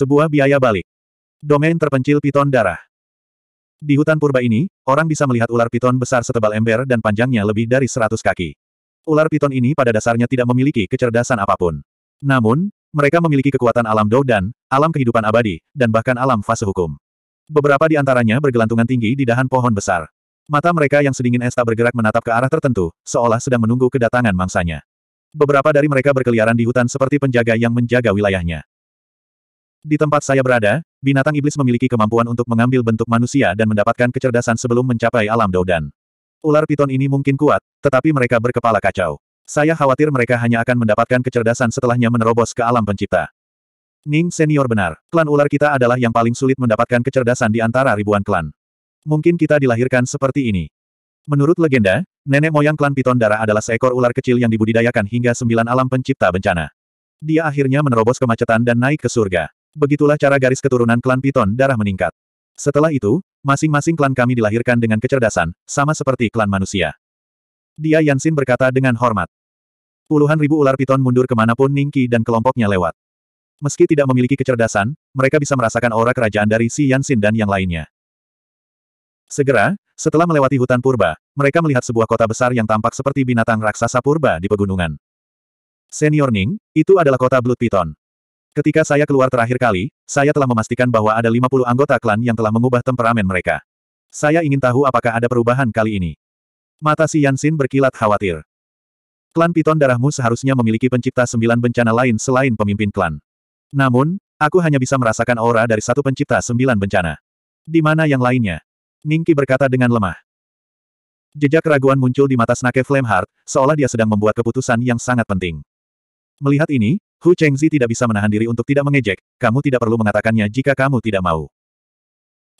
Sebuah biaya balik. Domain terpencil piton darah. Di hutan purba ini, orang bisa melihat ular piton besar setebal ember dan panjangnya lebih dari 100 kaki. Ular piton ini pada dasarnya tidak memiliki kecerdasan apapun. Namun, mereka memiliki kekuatan alam dan alam kehidupan abadi, dan bahkan alam fase hukum. Beberapa di antaranya bergelantungan tinggi di dahan pohon besar. Mata mereka yang sedingin es tak bergerak menatap ke arah tertentu, seolah sedang menunggu kedatangan mangsanya. Beberapa dari mereka berkeliaran di hutan seperti penjaga yang menjaga wilayahnya. Di tempat saya berada, binatang iblis memiliki kemampuan untuk mengambil bentuk manusia dan mendapatkan kecerdasan sebelum mencapai alam Doudan. Ular piton ini mungkin kuat, tetapi mereka berkepala kacau. Saya khawatir mereka hanya akan mendapatkan kecerdasan setelahnya menerobos ke alam pencipta. Ning senior benar, klan ular kita adalah yang paling sulit mendapatkan kecerdasan di antara ribuan klan. Mungkin kita dilahirkan seperti ini. Menurut legenda, nenek moyang klan piton darah adalah seekor ular kecil yang dibudidayakan hingga sembilan alam pencipta bencana. Dia akhirnya menerobos kemacetan dan naik ke surga. Begitulah cara garis keturunan klan Piton darah meningkat. Setelah itu, masing-masing klan kami dilahirkan dengan kecerdasan, sama seperti klan manusia. Dia Yansin berkata dengan hormat. Puluhan ribu ular piton mundur kemanapun Ningki dan kelompoknya lewat. Meski tidak memiliki kecerdasan, mereka bisa merasakan aura kerajaan dari Si Yansin dan yang lainnya. Segera, setelah melewati hutan purba, mereka melihat sebuah kota besar yang tampak seperti binatang raksasa purba di pegunungan. Senior Ning, itu adalah kota Blood Piton. Ketika saya keluar terakhir kali, saya telah memastikan bahwa ada 50 anggota klan yang telah mengubah temperamen mereka. Saya ingin tahu apakah ada perubahan kali ini. Mata si Yansin berkilat khawatir. Klan Piton darahmu seharusnya memiliki pencipta sembilan bencana lain selain pemimpin klan. Namun, aku hanya bisa merasakan aura dari satu pencipta sembilan bencana. Di mana yang lainnya? Ningki berkata dengan lemah. Jejak keraguan muncul di mata Snake Flameheart, seolah dia sedang membuat keputusan yang sangat penting. Melihat ini, Hu Chengzi tidak bisa menahan diri untuk tidak mengejek, kamu tidak perlu mengatakannya jika kamu tidak mau.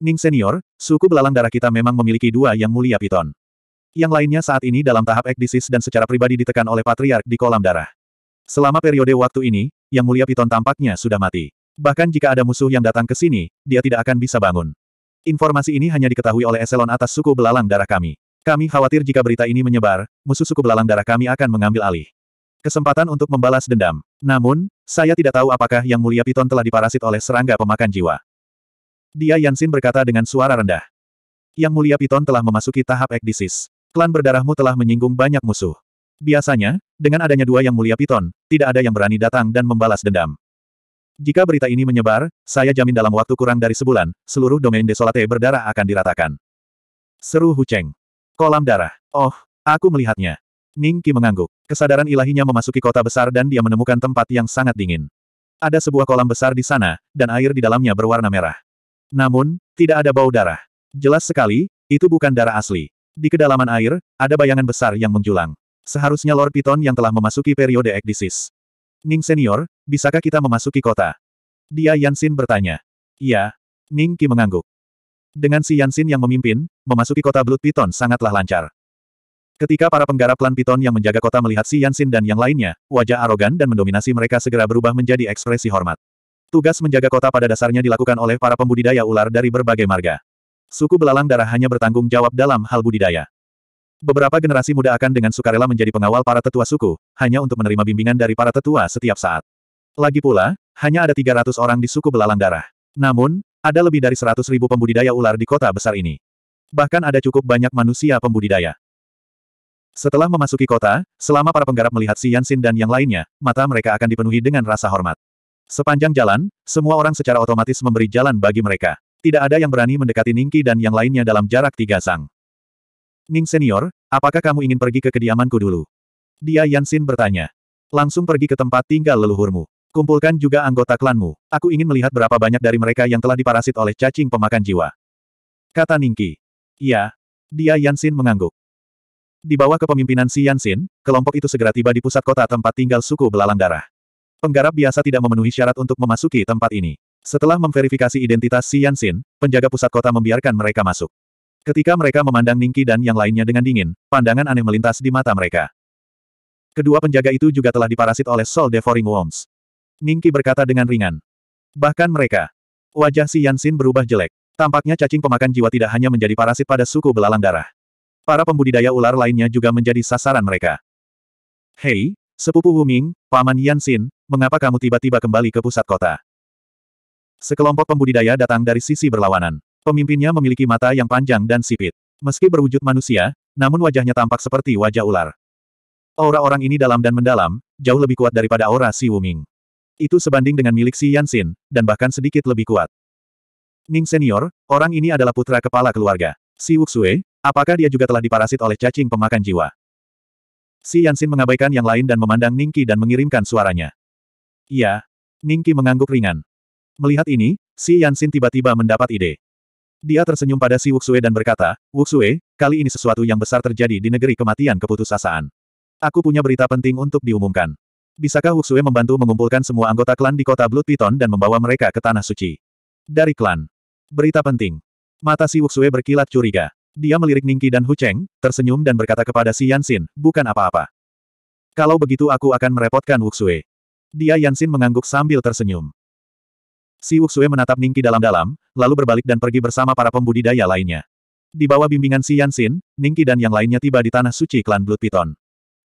Ning Senior, suku belalang darah kita memang memiliki dua yang mulia piton. Yang lainnya saat ini dalam tahap ekdisis dan secara pribadi ditekan oleh patriark di kolam darah. Selama periode waktu ini, yang mulia piton tampaknya sudah mati. Bahkan jika ada musuh yang datang ke sini, dia tidak akan bisa bangun. Informasi ini hanya diketahui oleh eselon atas suku belalang darah kami. Kami khawatir jika berita ini menyebar, musuh suku belalang darah kami akan mengambil alih. Kesempatan untuk membalas dendam. Namun, saya tidak tahu apakah Yang Mulia Piton telah diparasit oleh serangga pemakan jiwa. Dia Yansin berkata dengan suara rendah. Yang Mulia Piton telah memasuki tahap ekdisis. Klan berdarahmu telah menyinggung banyak musuh. Biasanya, dengan adanya dua Yang Mulia Piton, tidak ada yang berani datang dan membalas dendam. Jika berita ini menyebar, saya jamin dalam waktu kurang dari sebulan, seluruh domain desolate berdarah akan diratakan. Seru Hu Kolam darah. Oh, aku melihatnya. Ning Qi mengangguk. Kesadaran ilahinya memasuki kota besar dan dia menemukan tempat yang sangat dingin. Ada sebuah kolam besar di sana, dan air di dalamnya berwarna merah. Namun, tidak ada bau darah. Jelas sekali, itu bukan darah asli. Di kedalaman air, ada bayangan besar yang menjulang. Seharusnya Lord Piton yang telah memasuki periode ekdisis. Ning Senior, bisakah kita memasuki kota? Dia Yansin bertanya. Iya. Ning Qi mengangguk. Dengan si Yansin yang memimpin, memasuki kota Blood Piton sangatlah lancar. Ketika para penggarap klan Piton yang menjaga kota melihat si Yansin dan yang lainnya, wajah arogan dan mendominasi mereka segera berubah menjadi ekspresi hormat. Tugas menjaga kota pada dasarnya dilakukan oleh para pembudidaya ular dari berbagai marga. Suku belalang darah hanya bertanggung jawab dalam hal budidaya. Beberapa generasi muda akan dengan sukarela menjadi pengawal para tetua suku, hanya untuk menerima bimbingan dari para tetua setiap saat. Lagi pula, hanya ada 300 orang di suku belalang darah. Namun, ada lebih dari 100 ribu pembudidaya ular di kota besar ini. Bahkan ada cukup banyak manusia pembudidaya. Setelah memasuki kota, selama para penggarap melihat si Yansin dan yang lainnya, mata mereka akan dipenuhi dengan rasa hormat. Sepanjang jalan, semua orang secara otomatis memberi jalan bagi mereka. Tidak ada yang berani mendekati Ningki dan yang lainnya dalam jarak tiga sang. Ning senior, apakah kamu ingin pergi ke kediamanku dulu? Dia Yansin bertanya. Langsung pergi ke tempat tinggal leluhurmu. Kumpulkan juga anggota klanmu. Aku ingin melihat berapa banyak dari mereka yang telah diparasit oleh cacing pemakan jiwa. Kata Ningki. Ya. Dia Yansin mengangguk. Di bawah kepemimpinan Si Yanxin, kelompok itu segera tiba di pusat kota tempat tinggal suku belalang darah. Penggarap biasa tidak memenuhi syarat untuk memasuki tempat ini. Setelah memverifikasi identitas Si Yanxin, penjaga pusat kota membiarkan mereka masuk. Ketika mereka memandang Ningki dan yang lainnya dengan dingin, pandangan aneh melintas di mata mereka. Kedua penjaga itu juga telah diparasit oleh Soul Devouring Worms. Ningki berkata dengan ringan. Bahkan mereka. Wajah Si Yanxin berubah jelek. Tampaknya cacing pemakan jiwa tidak hanya menjadi parasit pada suku belalang darah. Para pembudidaya ular lainnya juga menjadi sasaran mereka. Hei, sepupu Wuming, Paman Yansin, mengapa kamu tiba-tiba kembali ke pusat kota? Sekelompok pembudidaya datang dari sisi berlawanan. Pemimpinnya memiliki mata yang panjang dan sipit. Meski berwujud manusia, namun wajahnya tampak seperti wajah ular. Aura orang ini dalam dan mendalam, jauh lebih kuat daripada aura Si Wuming. Itu sebanding dengan milik Si Yansin, dan bahkan sedikit lebih kuat. Ning Senior, orang ini adalah putra kepala keluarga. Si Wuxue, Apakah dia juga telah diparasit oleh cacing pemakan jiwa? Si Yansin mengabaikan yang lain dan memandang Ningki dan mengirimkan suaranya. Iya. Ningki mengangguk ringan. Melihat ini, si Yansin tiba-tiba mendapat ide. Dia tersenyum pada si Wuxue dan berkata, Wuxue, kali ini sesuatu yang besar terjadi di negeri kematian keputusasaan. Aku punya berita penting untuk diumumkan. Bisakah Wuxue membantu mengumpulkan semua anggota klan di kota Blood Python dan membawa mereka ke Tanah Suci? Dari klan. Berita penting. Mata si Wuxue berkilat curiga. Dia melirik Ningki dan Hu Cheng, tersenyum dan berkata kepada si Yansin, bukan apa-apa. Kalau begitu aku akan merepotkan Wuxue. Dia Yansin mengangguk sambil tersenyum. Si Wuxue menatap Ningki dalam-dalam, lalu berbalik dan pergi bersama para pembudidaya lainnya. Di bawah bimbingan si Yansin, Ningki dan yang lainnya tiba di tanah suci klan Blood Python.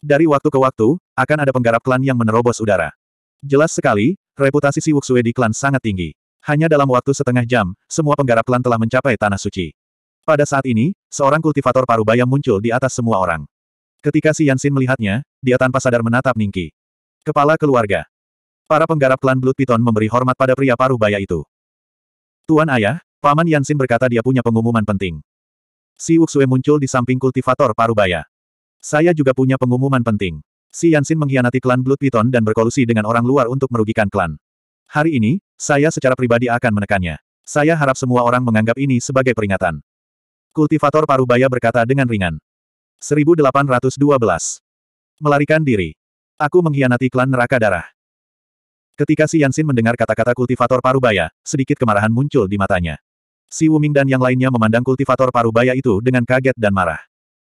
Dari waktu ke waktu, akan ada penggarap klan yang menerobos udara. Jelas sekali, reputasi si Wuxue di klan sangat tinggi. Hanya dalam waktu setengah jam, semua penggarap klan telah mencapai tanah suci. Pada saat ini, seorang kultivator parubaya muncul di atas semua orang. Ketika si Yansin melihatnya, dia tanpa sadar menatap Ningki. Kepala keluarga. Para penggarap klan Blood Python memberi hormat pada pria parubaya itu. Tuan ayah, Paman Yansin berkata dia punya pengumuman penting. Si Wuxue muncul di samping kultivator parubaya. Saya juga punya pengumuman penting. Si Yansin mengkhianati klan Blood Python dan berkolusi dengan orang luar untuk merugikan klan. Hari ini, saya secara pribadi akan menekannya. Saya harap semua orang menganggap ini sebagai peringatan. Kultivator Parubaya berkata dengan ringan. 1812. Melarikan diri. Aku mengkhianati klan neraka darah. Ketika si Yansin mendengar kata-kata kultivator Parubaya, sedikit kemarahan muncul di matanya. Si Wuming dan yang lainnya memandang kultivator Parubaya itu dengan kaget dan marah.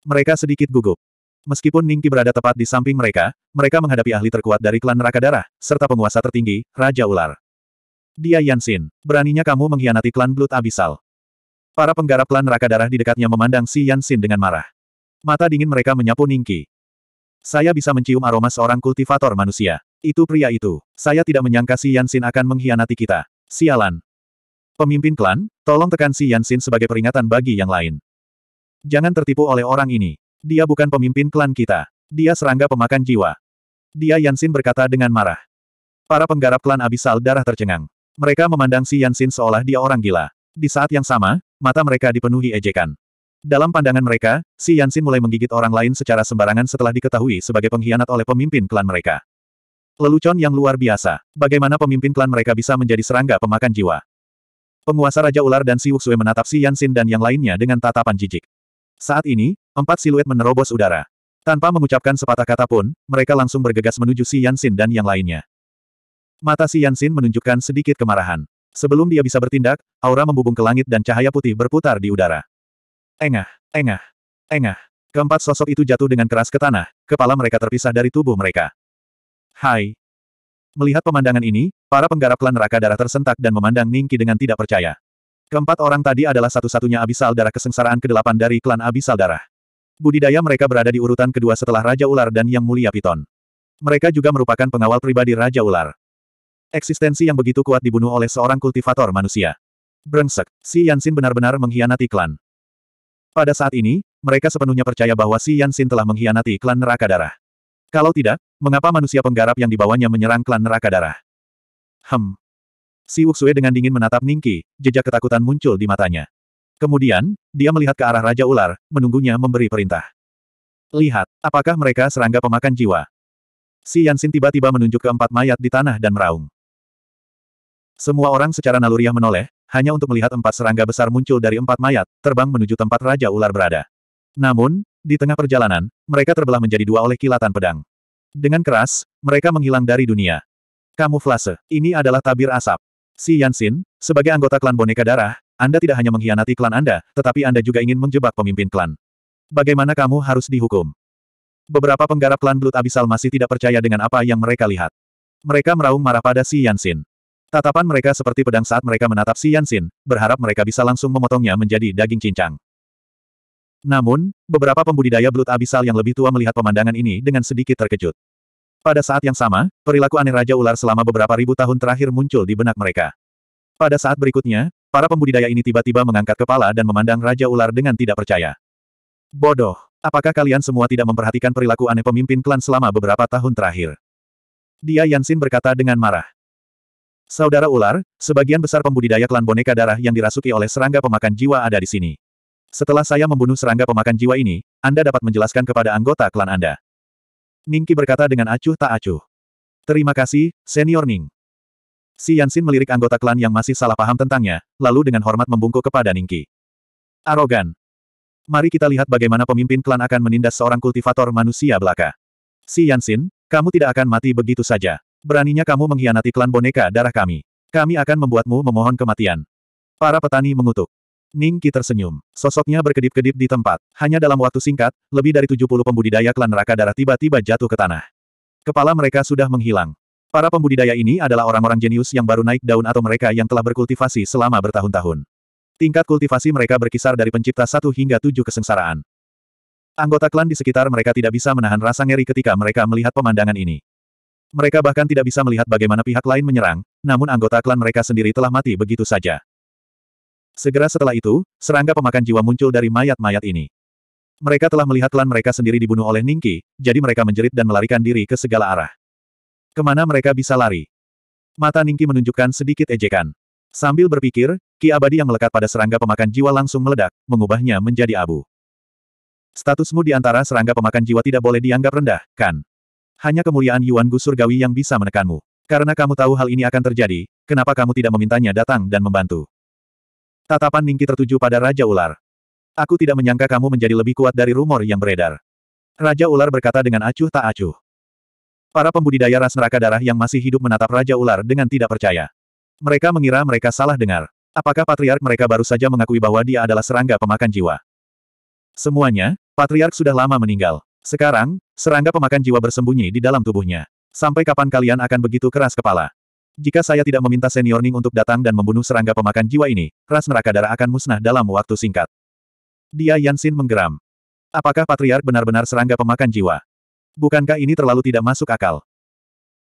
Mereka sedikit gugup. Meskipun Ningki berada tepat di samping mereka, mereka menghadapi ahli terkuat dari klan neraka darah, serta penguasa tertinggi, Raja Ular. Dia Yansin, beraninya kamu mengkhianati klan Blood Abyssal. Para penggarap klan neraka darah di dekatnya memandang Si Yansin dengan marah. Mata dingin mereka menyapu Ningki. Saya bisa mencium aroma seorang kultivator manusia. Itu pria itu. Saya tidak menyangka Si Yansin akan mengkhianati kita. Sialan. Pemimpin klan, tolong tekan Si Yansin sebagai peringatan bagi yang lain. Jangan tertipu oleh orang ini. Dia bukan pemimpin klan kita. Dia serangga pemakan jiwa. Dia Yansin berkata dengan marah. Para penggarap klan abisal darah tercengang. Mereka memandang Si Yansin seolah dia orang gila. Di saat yang sama, mata mereka dipenuhi ejekan. Dalam pandangan mereka, si Yansin mulai menggigit orang lain secara sembarangan setelah diketahui sebagai pengkhianat oleh pemimpin klan mereka. Lelucon yang luar biasa. Bagaimana pemimpin klan mereka bisa menjadi serangga pemakan jiwa? Penguasa Raja Ular dan Si Wuxue menatap Si Yansin dan yang lainnya dengan tatapan jijik. Saat ini, empat siluet menerobos udara. Tanpa mengucapkan sepatah kata pun, mereka langsung bergegas menuju Si Yansin dan yang lainnya. Mata Si Yansin menunjukkan sedikit kemarahan. Sebelum dia bisa bertindak, aura membubung ke langit dan cahaya putih berputar di udara. Engah, engah, engah. Keempat sosok itu jatuh dengan keras ke tanah, kepala mereka terpisah dari tubuh mereka. Hai. Melihat pemandangan ini, para penggarap klan neraka darah tersentak dan memandang Ningki dengan tidak percaya. Keempat orang tadi adalah satu-satunya abisal darah kesengsaraan ke-8 dari klan abisal darah. Budidaya mereka berada di urutan kedua setelah Raja Ular dan Yang Mulia Piton. Mereka juga merupakan pengawal pribadi Raja Ular. Eksistensi yang begitu kuat dibunuh oleh seorang kultivator manusia. Brengsek, si Yansin benar-benar mengkhianati klan. Pada saat ini, mereka sepenuhnya percaya bahwa si Yansin telah mengkhianati klan neraka darah. Kalau tidak, mengapa manusia penggarap yang dibawanya menyerang klan neraka darah? Hem. Si Wuxue dengan dingin menatap Ningki, jejak ketakutan muncul di matanya. Kemudian, dia melihat ke arah Raja Ular, menunggunya memberi perintah. Lihat, apakah mereka serangga pemakan jiwa? Si Yansin tiba-tiba menunjuk ke empat mayat di tanah dan meraung. Semua orang secara naluriah menoleh, hanya untuk melihat empat serangga besar muncul dari empat mayat, terbang menuju tempat Raja Ular berada. Namun, di tengah perjalanan, mereka terbelah menjadi dua oleh kilatan pedang. Dengan keras, mereka menghilang dari dunia. Kamuflase, ini adalah tabir asap. Si Yansin, sebagai anggota klan boneka darah, Anda tidak hanya mengkhianati klan Anda, tetapi Anda juga ingin menjebak pemimpin klan. Bagaimana kamu harus dihukum? Beberapa penggarap klan Blood Abisal masih tidak percaya dengan apa yang mereka lihat. Mereka meraung marah pada Si Yansin. Tatapan mereka seperti pedang saat mereka menatap si Yansin, berharap mereka bisa langsung memotongnya menjadi daging cincang. Namun, beberapa pembudidaya belut abisal yang lebih tua melihat pemandangan ini dengan sedikit terkejut. Pada saat yang sama, perilaku aneh Raja Ular selama beberapa ribu tahun terakhir muncul di benak mereka. Pada saat berikutnya, para pembudidaya ini tiba-tiba mengangkat kepala dan memandang Raja Ular dengan tidak percaya. Bodoh, apakah kalian semua tidak memperhatikan perilaku aneh pemimpin klan selama beberapa tahun terakhir? Dia Yansin berkata dengan marah. Saudara ular, sebagian besar pembudidaya klan boneka darah yang dirasuki oleh serangga pemakan jiwa ada di sini. Setelah saya membunuh serangga pemakan jiwa ini, Anda dapat menjelaskan kepada anggota klan Anda. Ningki berkata dengan acuh tak acuh. Terima kasih, senior Ning. Si Yansin melirik anggota klan yang masih salah paham tentangnya, lalu dengan hormat membungkuk kepada Ningki. Arogan. Mari kita lihat bagaimana pemimpin klan akan menindas seorang kultivator manusia belaka. Si Yansin, kamu tidak akan mati begitu saja. Beraninya kamu mengkhianati klan boneka darah kami. Kami akan membuatmu memohon kematian. Para petani mengutuk. Ning Ningki tersenyum. Sosoknya berkedip-kedip di tempat. Hanya dalam waktu singkat, lebih dari 70 pembudidaya klan neraka darah tiba-tiba jatuh ke tanah. Kepala mereka sudah menghilang. Para pembudidaya ini adalah orang-orang jenius yang baru naik daun atau mereka yang telah berkultivasi selama bertahun-tahun. Tingkat kultivasi mereka berkisar dari pencipta satu hingga tujuh kesengsaraan. Anggota klan di sekitar mereka tidak bisa menahan rasa ngeri ketika mereka melihat pemandangan ini. Mereka bahkan tidak bisa melihat bagaimana pihak lain menyerang, namun anggota klan mereka sendiri telah mati begitu saja. Segera setelah itu, serangga pemakan jiwa muncul dari mayat-mayat ini. Mereka telah melihat klan mereka sendiri dibunuh oleh Ningki, jadi mereka menjerit dan melarikan diri ke segala arah. Kemana mereka bisa lari? Mata Ningki menunjukkan sedikit ejekan. Sambil berpikir, ki abadi yang melekat pada serangga pemakan jiwa langsung meledak, mengubahnya menjadi abu. Statusmu di antara serangga pemakan jiwa tidak boleh dianggap rendah, kan? Hanya kemuliaan Yuan Gu Surgawi yang bisa menekanmu. Karena kamu tahu hal ini akan terjadi, kenapa kamu tidak memintanya datang dan membantu? Tatapan Ningki tertuju pada Raja Ular. Aku tidak menyangka kamu menjadi lebih kuat dari rumor yang beredar. Raja Ular berkata dengan acuh tak acuh. Para pembudidaya ras neraka darah yang masih hidup menatap Raja Ular dengan tidak percaya. Mereka mengira mereka salah dengar. Apakah patriark mereka baru saja mengakui bahwa dia adalah serangga pemakan jiwa? Semuanya, patriark sudah lama meninggal. Sekarang, serangga pemakan jiwa bersembunyi di dalam tubuhnya. Sampai kapan kalian akan begitu keras kepala? Jika saya tidak meminta senior Ning untuk datang dan membunuh serangga pemakan jiwa ini, ras neraka darah akan musnah dalam waktu singkat. Dia Yansin menggeram. Apakah Patriark benar-benar serangga pemakan jiwa? Bukankah ini terlalu tidak masuk akal?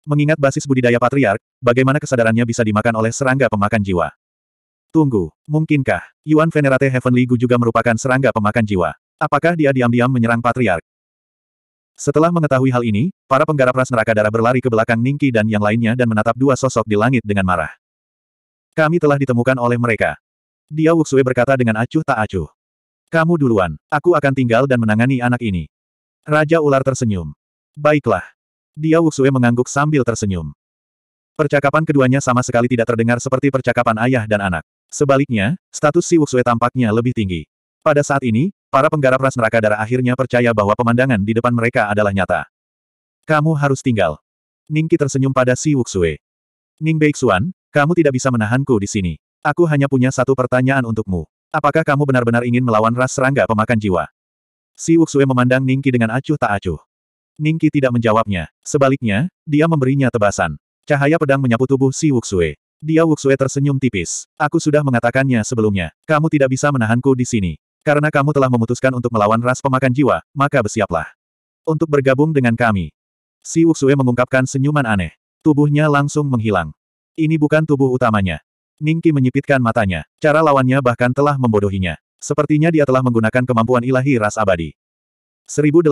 Mengingat basis budidaya Patriark, bagaimana kesadarannya bisa dimakan oleh serangga pemakan jiwa? Tunggu, mungkinkah, Yuan Venerate Heavenly Gu juga merupakan serangga pemakan jiwa? Apakah dia diam-diam menyerang Patriark? Setelah mengetahui hal ini, para penggarap ras neraka darah berlari ke belakang Ningki dan yang lainnya dan menatap dua sosok di langit dengan marah. Kami telah ditemukan oleh mereka. Dia Wuxue berkata dengan acuh tak acuh. Kamu duluan, aku akan tinggal dan menangani anak ini. Raja ular tersenyum. Baiklah. Dia Wuxue mengangguk sambil tersenyum. Percakapan keduanya sama sekali tidak terdengar seperti percakapan ayah dan anak. Sebaliknya, status si Wuxue tampaknya lebih tinggi. Pada saat ini, Para penggarap ras neraka darah akhirnya percaya bahwa pemandangan di depan mereka adalah nyata. Kamu harus tinggal. Ningki tersenyum pada Si Wuxue. Ning Beixuan, kamu tidak bisa menahanku di sini. Aku hanya punya satu pertanyaan untukmu. Apakah kamu benar-benar ingin melawan ras serangga pemakan jiwa? Si Wuxue memandang Ningki dengan acuh tak acuh. Ningki tidak menjawabnya. Sebaliknya, dia memberinya tebasan. Cahaya pedang menyapu tubuh Si Wuxue. Dia Wuxue tersenyum tipis. Aku sudah mengatakannya sebelumnya. Kamu tidak bisa menahanku di sini. Karena kamu telah memutuskan untuk melawan ras pemakan jiwa, maka bersiaplah. Untuk bergabung dengan kami. Si Wuxue mengungkapkan senyuman aneh. Tubuhnya langsung menghilang. Ini bukan tubuh utamanya. Ningki menyipitkan matanya. Cara lawannya bahkan telah membodohinya. Sepertinya dia telah menggunakan kemampuan ilahi ras abadi. 1813.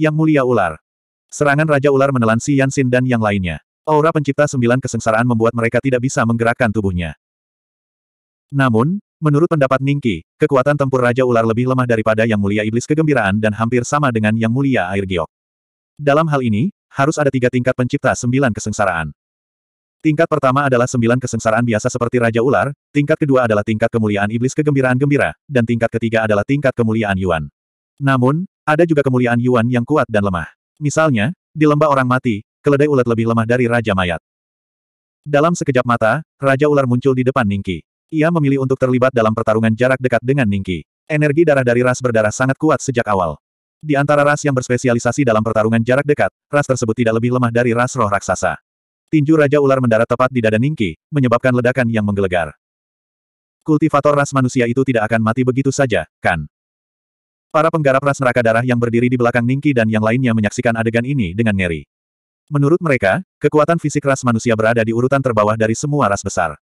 Yang Mulia Ular. Serangan Raja Ular menelan Si Yansin dan yang lainnya. Aura pencipta sembilan kesengsaraan membuat mereka tidak bisa menggerakkan tubuhnya. Namun, Menurut pendapat Ningki, kekuatan tempur Raja Ular lebih lemah daripada Yang Mulia Iblis Kegembiraan dan hampir sama dengan Yang Mulia Air Giok. Dalam hal ini, harus ada tiga tingkat pencipta sembilan kesengsaraan. Tingkat pertama adalah sembilan kesengsaraan biasa seperti Raja Ular, tingkat kedua adalah tingkat kemuliaan Iblis Kegembiraan Gembira, dan tingkat ketiga adalah tingkat kemuliaan Yuan. Namun, ada juga kemuliaan Yuan yang kuat dan lemah. Misalnya, di lembah orang mati, keledai ulat lebih lemah dari Raja Mayat. Dalam sekejap mata, Raja Ular muncul di depan Ningki. Ia memilih untuk terlibat dalam pertarungan jarak dekat dengan Ningki. Energi darah dari ras berdarah sangat kuat sejak awal. Di antara ras yang berspesialisasi dalam pertarungan jarak dekat, ras tersebut tidak lebih lemah dari ras roh raksasa. Tinju Raja Ular mendarat tepat di dada Ningki, menyebabkan ledakan yang menggelegar. Kultivator ras manusia itu tidak akan mati begitu saja, kan? Para penggarap ras neraka darah yang berdiri di belakang Ningki dan yang lainnya menyaksikan adegan ini dengan ngeri. Menurut mereka, kekuatan fisik ras manusia berada di urutan terbawah dari semua ras besar.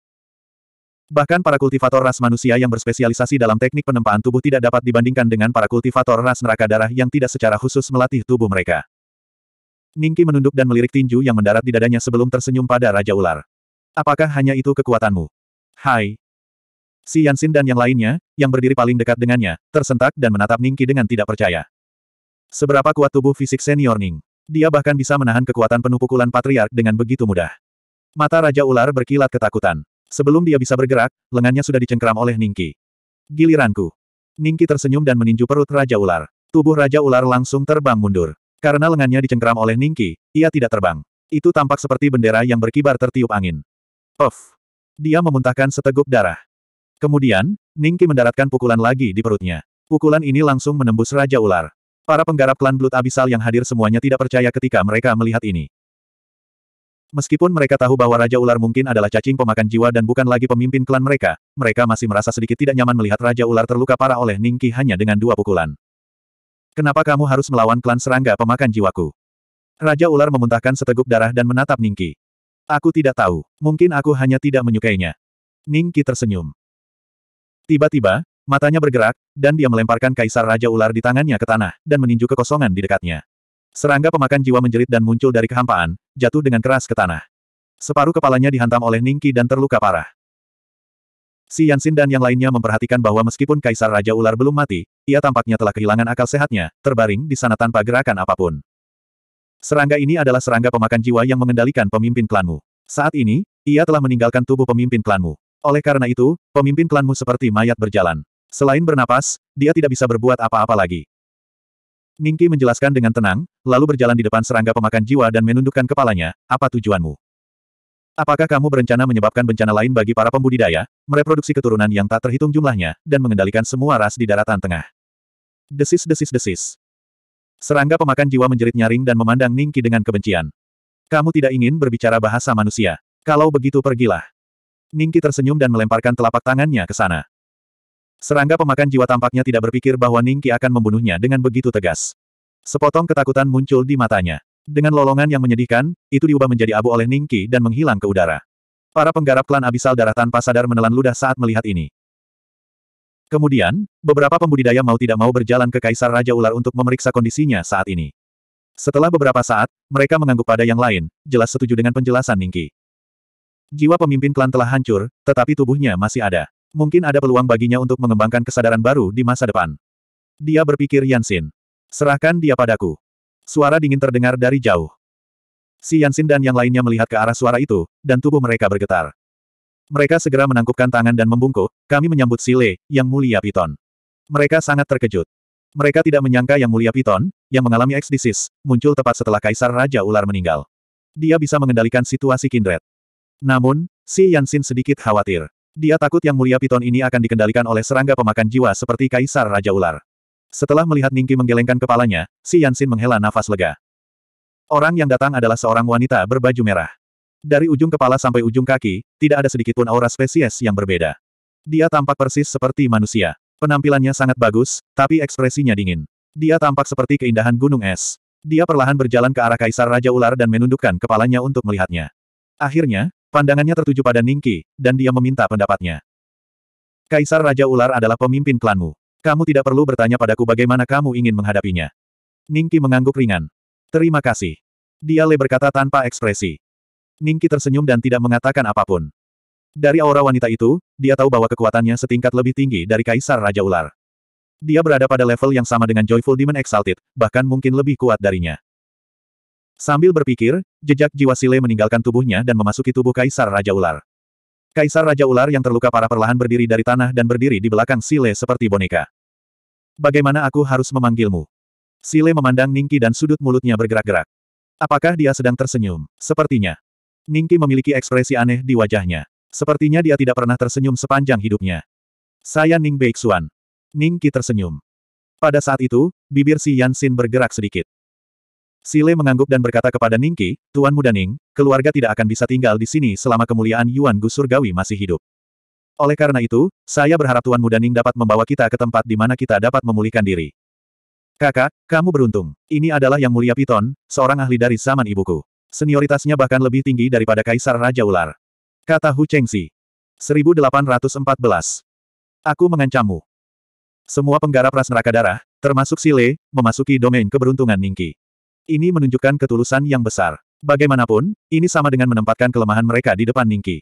Bahkan para kultivator ras manusia yang berspesialisasi dalam teknik penempaan tubuh tidak dapat dibandingkan dengan para kultivator ras neraka darah yang tidak secara khusus melatih tubuh mereka. Ningki menunduk dan melirik tinju yang mendarat di dadanya sebelum tersenyum pada Raja Ular. Apakah hanya itu kekuatanmu? Hai. Si Yansin dan yang lainnya, yang berdiri paling dekat dengannya, tersentak dan menatap Ningki dengan tidak percaya. Seberapa kuat tubuh fisik senior Ning? Dia bahkan bisa menahan kekuatan penuh pukulan patriark dengan begitu mudah. Mata Raja Ular berkilat ketakutan. Sebelum dia bisa bergerak, lengannya sudah dicengkram oleh Ningki. Giliranku. Ningki tersenyum dan meninju perut Raja Ular. Tubuh Raja Ular langsung terbang mundur. Karena lengannya dicengkram oleh Ningki, ia tidak terbang. Itu tampak seperti bendera yang berkibar tertiup angin. Of. Dia memuntahkan seteguk darah. Kemudian, Ningki mendaratkan pukulan lagi di perutnya. Pukulan ini langsung menembus Raja Ular. Para penggarap klan Blood Abyssal yang hadir semuanya tidak percaya ketika mereka melihat ini. Meskipun mereka tahu bahwa Raja Ular mungkin adalah cacing pemakan jiwa dan bukan lagi pemimpin klan mereka, mereka masih merasa sedikit tidak nyaman melihat Raja Ular terluka parah oleh Ningki hanya dengan dua pukulan. Kenapa kamu harus melawan klan serangga pemakan jiwaku? Raja Ular memuntahkan seteguk darah dan menatap Ningki. Aku tidak tahu, mungkin aku hanya tidak menyukainya. Ningki tersenyum. Tiba-tiba, matanya bergerak, dan dia melemparkan kaisar Raja Ular di tangannya ke tanah, dan meninju kekosongan di dekatnya. Serangga pemakan jiwa menjerit dan muncul dari kehampaan, jatuh dengan keras ke tanah. Separuh kepalanya dihantam oleh Ningki dan terluka parah. Si Yansin dan yang lainnya memperhatikan bahwa meskipun Kaisar Raja Ular belum mati, ia tampaknya telah kehilangan akal sehatnya, terbaring di sana tanpa gerakan apapun. Serangga ini adalah serangga pemakan jiwa yang mengendalikan pemimpin klanmu. Saat ini, ia telah meninggalkan tubuh pemimpin klanmu. Oleh karena itu, pemimpin klanmu seperti mayat berjalan. Selain bernapas, dia tidak bisa berbuat apa-apa lagi. Ningki menjelaskan dengan tenang, lalu berjalan di depan serangga pemakan jiwa dan menundukkan kepalanya, apa tujuanmu? Apakah kamu berencana menyebabkan bencana lain bagi para pembudidaya, mereproduksi keturunan yang tak terhitung jumlahnya, dan mengendalikan semua ras di daratan tengah? Desis-desis-desis. Serangga pemakan jiwa menjerit nyaring dan memandang Ningki dengan kebencian. Kamu tidak ingin berbicara bahasa manusia. Kalau begitu pergilah. Ningki tersenyum dan melemparkan telapak tangannya ke sana. Serangga pemakan jiwa tampaknya tidak berpikir bahwa Ningki akan membunuhnya dengan begitu tegas. Sepotong ketakutan muncul di matanya. Dengan lolongan yang menyedihkan, itu diubah menjadi abu oleh Ningki dan menghilang ke udara. Para penggarap klan abisal darah tanpa sadar menelan ludah saat melihat ini. Kemudian, beberapa pembudidaya mau tidak mau berjalan ke Kaisar Raja Ular untuk memeriksa kondisinya saat ini. Setelah beberapa saat, mereka mengangguk pada yang lain, jelas setuju dengan penjelasan Ningki. Jiwa pemimpin klan telah hancur, tetapi tubuhnya masih ada. Mungkin ada peluang baginya untuk mengembangkan kesadaran baru di masa depan. Dia berpikir Yansin. Serahkan dia padaku. Suara dingin terdengar dari jauh. Si Yansin dan yang lainnya melihat ke arah suara itu, dan tubuh mereka bergetar. Mereka segera menangkupkan tangan dan membungkuk, kami menyambut Sile, yang mulia Piton. Mereka sangat terkejut. Mereka tidak menyangka yang mulia Piton, yang mengalami eksdisis, muncul tepat setelah Kaisar Raja Ular meninggal. Dia bisa mengendalikan situasi kindred. Namun, si Yansin sedikit khawatir. Dia takut yang mulia piton ini akan dikendalikan oleh serangga pemakan jiwa seperti Kaisar Raja Ular. Setelah melihat Ningki menggelengkan kepalanya, si Yansin menghela nafas lega. Orang yang datang adalah seorang wanita berbaju merah. Dari ujung kepala sampai ujung kaki, tidak ada sedikitpun aura spesies yang berbeda. Dia tampak persis seperti manusia. Penampilannya sangat bagus, tapi ekspresinya dingin. Dia tampak seperti keindahan gunung es. Dia perlahan berjalan ke arah Kaisar Raja Ular dan menundukkan kepalanya untuk melihatnya. Akhirnya, Pandangannya tertuju pada Ningki, dan dia meminta pendapatnya. Kaisar Raja Ular adalah pemimpin klanmu. Kamu tidak perlu bertanya padaku bagaimana kamu ingin menghadapinya. Ningki mengangguk ringan. Terima kasih. Dia le berkata tanpa ekspresi. Ningki tersenyum dan tidak mengatakan apapun. Dari aura wanita itu, dia tahu bahwa kekuatannya setingkat lebih tinggi dari Kaisar Raja Ular. Dia berada pada level yang sama dengan Joyful Demon Exalted, bahkan mungkin lebih kuat darinya. Sambil berpikir, jejak jiwa Sile meninggalkan tubuhnya dan memasuki tubuh Kaisar Raja Ular. Kaisar Raja Ular yang terluka parah perlahan berdiri dari tanah dan berdiri di belakang Sile seperti boneka. Bagaimana aku harus memanggilmu? Sile memandang Ningki dan sudut mulutnya bergerak-gerak. Apakah dia sedang tersenyum? Sepertinya. Ningki memiliki ekspresi aneh di wajahnya. Sepertinya dia tidak pernah tersenyum sepanjang hidupnya. Saya Ning Beixuan. Ningki tersenyum. Pada saat itu, bibir si Yansin bergerak sedikit. Sile mengangguk dan berkata kepada Ningki, Tuan Muda Ning, keluarga tidak akan bisa tinggal di sini selama kemuliaan Yuan Gu Surgawi masih hidup. Oleh karena itu, saya berharap Tuan Muda Ning dapat membawa kita ke tempat di mana kita dapat memulihkan diri. Kakak, kamu beruntung. Ini adalah Yang Mulia Piton, seorang ahli dari zaman ibuku. Senioritasnya bahkan lebih tinggi daripada Kaisar Raja Ular. Kata Hu Chengxi. 1814. Aku mengancammu. Semua penggarap ras neraka darah, termasuk Sile, memasuki domain keberuntungan Ningki. Ini menunjukkan ketulusan yang besar. Bagaimanapun, ini sama dengan menempatkan kelemahan mereka di depan Ningki.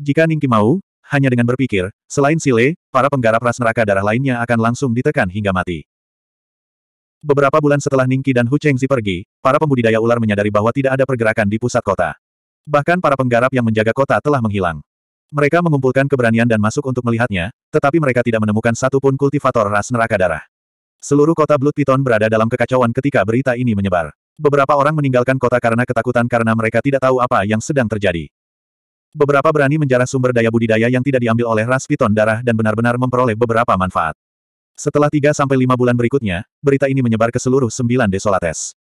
Jika Ningki mau, hanya dengan berpikir, selain Sile, para penggarap ras neraka darah lainnya akan langsung ditekan hingga mati. Beberapa bulan setelah Ningki dan Hu Chengzi pergi, para pembudidaya ular menyadari bahwa tidak ada pergerakan di pusat kota. Bahkan para penggarap yang menjaga kota telah menghilang. Mereka mengumpulkan keberanian dan masuk untuk melihatnya, tetapi mereka tidak menemukan satupun kultivator ras neraka darah. Seluruh kota Blood Python berada dalam kekacauan ketika berita ini menyebar. Beberapa orang meninggalkan kota karena ketakutan karena mereka tidak tahu apa yang sedang terjadi. Beberapa berani menjarah sumber daya budidaya yang tidak diambil oleh ras piton darah dan benar-benar memperoleh beberapa manfaat. Setelah 3-5 bulan berikutnya, berita ini menyebar ke seluruh sembilan desolates.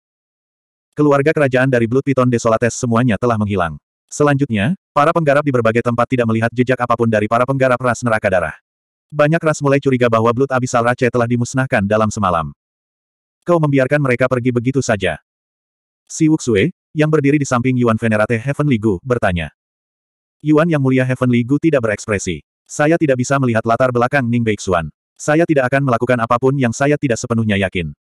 Keluarga kerajaan dari Blood Python desolates semuanya telah menghilang. Selanjutnya, para penggarap di berbagai tempat tidak melihat jejak apapun dari para penggarap ras neraka darah. Banyak ras mulai curiga bahwa Blood Abyssal Rache telah dimusnahkan dalam semalam. Kau membiarkan mereka pergi begitu saja. Si Wuxue, yang berdiri di samping Yuan Venerate Heavenly Gu, bertanya. Yuan yang mulia Heavenly Gu tidak berekspresi. Saya tidak bisa melihat latar belakang Ning Beixuan. Saya tidak akan melakukan apapun yang saya tidak sepenuhnya yakin.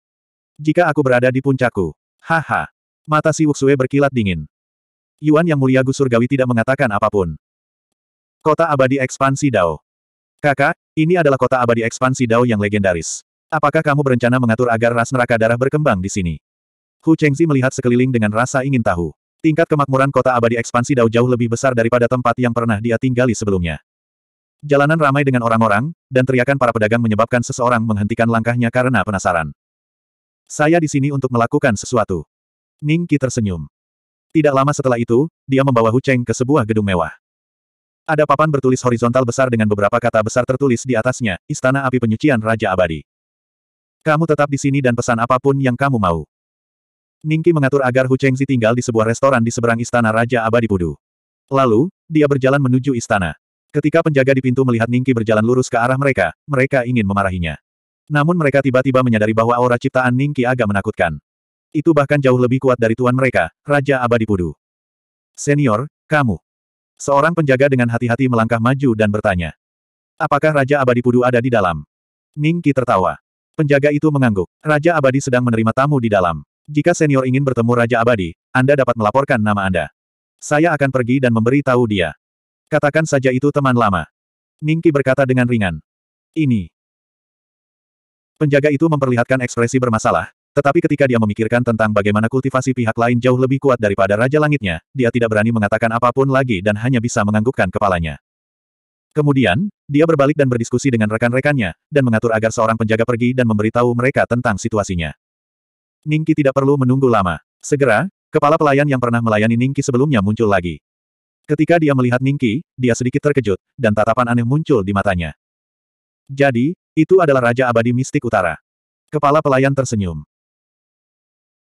Jika aku berada di puncakku. Haha. Mata si Wuxue berkilat dingin. Yuan yang mulia Gu Surgawi tidak mengatakan apapun. Kota abadi ekspansi Dao. Kakak, ini adalah kota abadi ekspansi Dao yang legendaris. Apakah kamu berencana mengatur agar ras neraka darah berkembang di sini? Hu Chengzi melihat sekeliling dengan rasa ingin tahu. Tingkat kemakmuran kota abadi ekspansi Dao jauh lebih besar daripada tempat yang pernah dia tinggali sebelumnya. Jalanan ramai dengan orang-orang, dan teriakan para pedagang menyebabkan seseorang menghentikan langkahnya karena penasaran. Saya di sini untuk melakukan sesuatu. Ning Qi tersenyum. Tidak lama setelah itu, dia membawa Hu Cheng ke sebuah gedung mewah. Ada papan bertulis horizontal besar dengan beberapa kata besar tertulis di atasnya, Istana Api Penyucian Raja Abadi. Kamu tetap di sini dan pesan apapun yang kamu mau. Ningki mengatur agar Hu Chengzi tinggal di sebuah restoran di seberang Istana Raja Abadi Pudu. Lalu, dia berjalan menuju istana. Ketika penjaga di pintu melihat Ningki berjalan lurus ke arah mereka, mereka ingin memarahinya. Namun mereka tiba-tiba menyadari bahwa aura ciptaan Ningki agak menakutkan. Itu bahkan jauh lebih kuat dari tuan mereka, Raja Abadi Pudu. Senior, kamu. Seorang penjaga dengan hati-hati melangkah maju dan bertanya. Apakah Raja Abadi Pudu ada di dalam? Ningki tertawa. Penjaga itu mengangguk. Raja Abadi sedang menerima tamu di dalam. Jika senior ingin bertemu Raja Abadi, Anda dapat melaporkan nama Anda. Saya akan pergi dan memberi tahu dia. Katakan saja itu teman lama. Ningki berkata dengan ringan. Ini. Penjaga itu memperlihatkan ekspresi bermasalah, tetapi ketika dia memikirkan tentang bagaimana kultivasi pihak lain jauh lebih kuat daripada Raja Langitnya, dia tidak berani mengatakan apapun lagi dan hanya bisa menganggukkan kepalanya. Kemudian, dia berbalik dan berdiskusi dengan rekan-rekannya, dan mengatur agar seorang penjaga pergi dan memberitahu mereka tentang situasinya. Ningki tidak perlu menunggu lama. Segera, kepala pelayan yang pernah melayani Ningki sebelumnya muncul lagi. Ketika dia melihat Ningki, dia sedikit terkejut, dan tatapan aneh muncul di matanya. Jadi, itu adalah Raja Abadi Mistik Utara. Kepala pelayan tersenyum.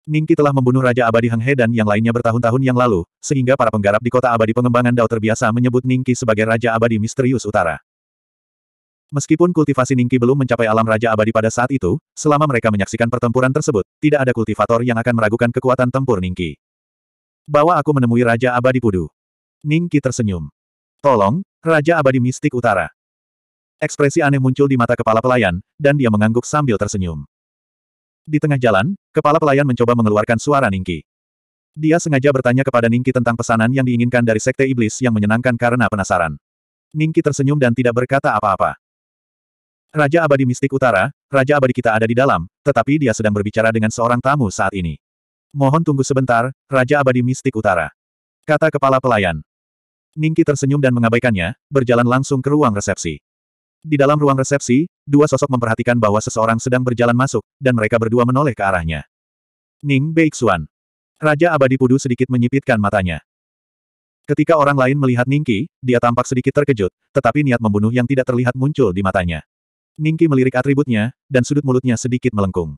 Ningki telah membunuh Raja Abadi Heng He dan yang lainnya bertahun-tahun yang lalu, sehingga para penggarap di kota abadi pengembangan Dao terbiasa menyebut Ningki sebagai Raja Abadi Misterius Utara. Meskipun kultivasi Ningki belum mencapai alam Raja Abadi pada saat itu, selama mereka menyaksikan pertempuran tersebut, tidak ada kultivator yang akan meragukan kekuatan tempur Ningki. Bawa aku menemui Raja Abadi Pudu. Ningki tersenyum. Tolong, Raja Abadi Mistik Utara. Ekspresi aneh muncul di mata kepala pelayan, dan dia mengangguk sambil tersenyum. Di tengah jalan, kepala pelayan mencoba mengeluarkan suara Ningki. Dia sengaja bertanya kepada Ningki tentang pesanan yang diinginkan dari sekte iblis yang menyenangkan karena penasaran. Ningki tersenyum dan tidak berkata apa-apa. Raja Abadi Mistik Utara, Raja Abadi kita ada di dalam, tetapi dia sedang berbicara dengan seorang tamu saat ini. Mohon tunggu sebentar, Raja Abadi Mistik Utara. Kata kepala pelayan. Ningki tersenyum dan mengabaikannya, berjalan langsung ke ruang resepsi. Di dalam ruang resepsi, dua sosok memperhatikan bahwa seseorang sedang berjalan masuk, dan mereka berdua menoleh ke arahnya. Ning Beixuan. Raja Abadi Pudu sedikit menyipitkan matanya. Ketika orang lain melihat Ningki, dia tampak sedikit terkejut, tetapi niat membunuh yang tidak terlihat muncul di matanya. Ningki melirik atributnya, dan sudut mulutnya sedikit melengkung.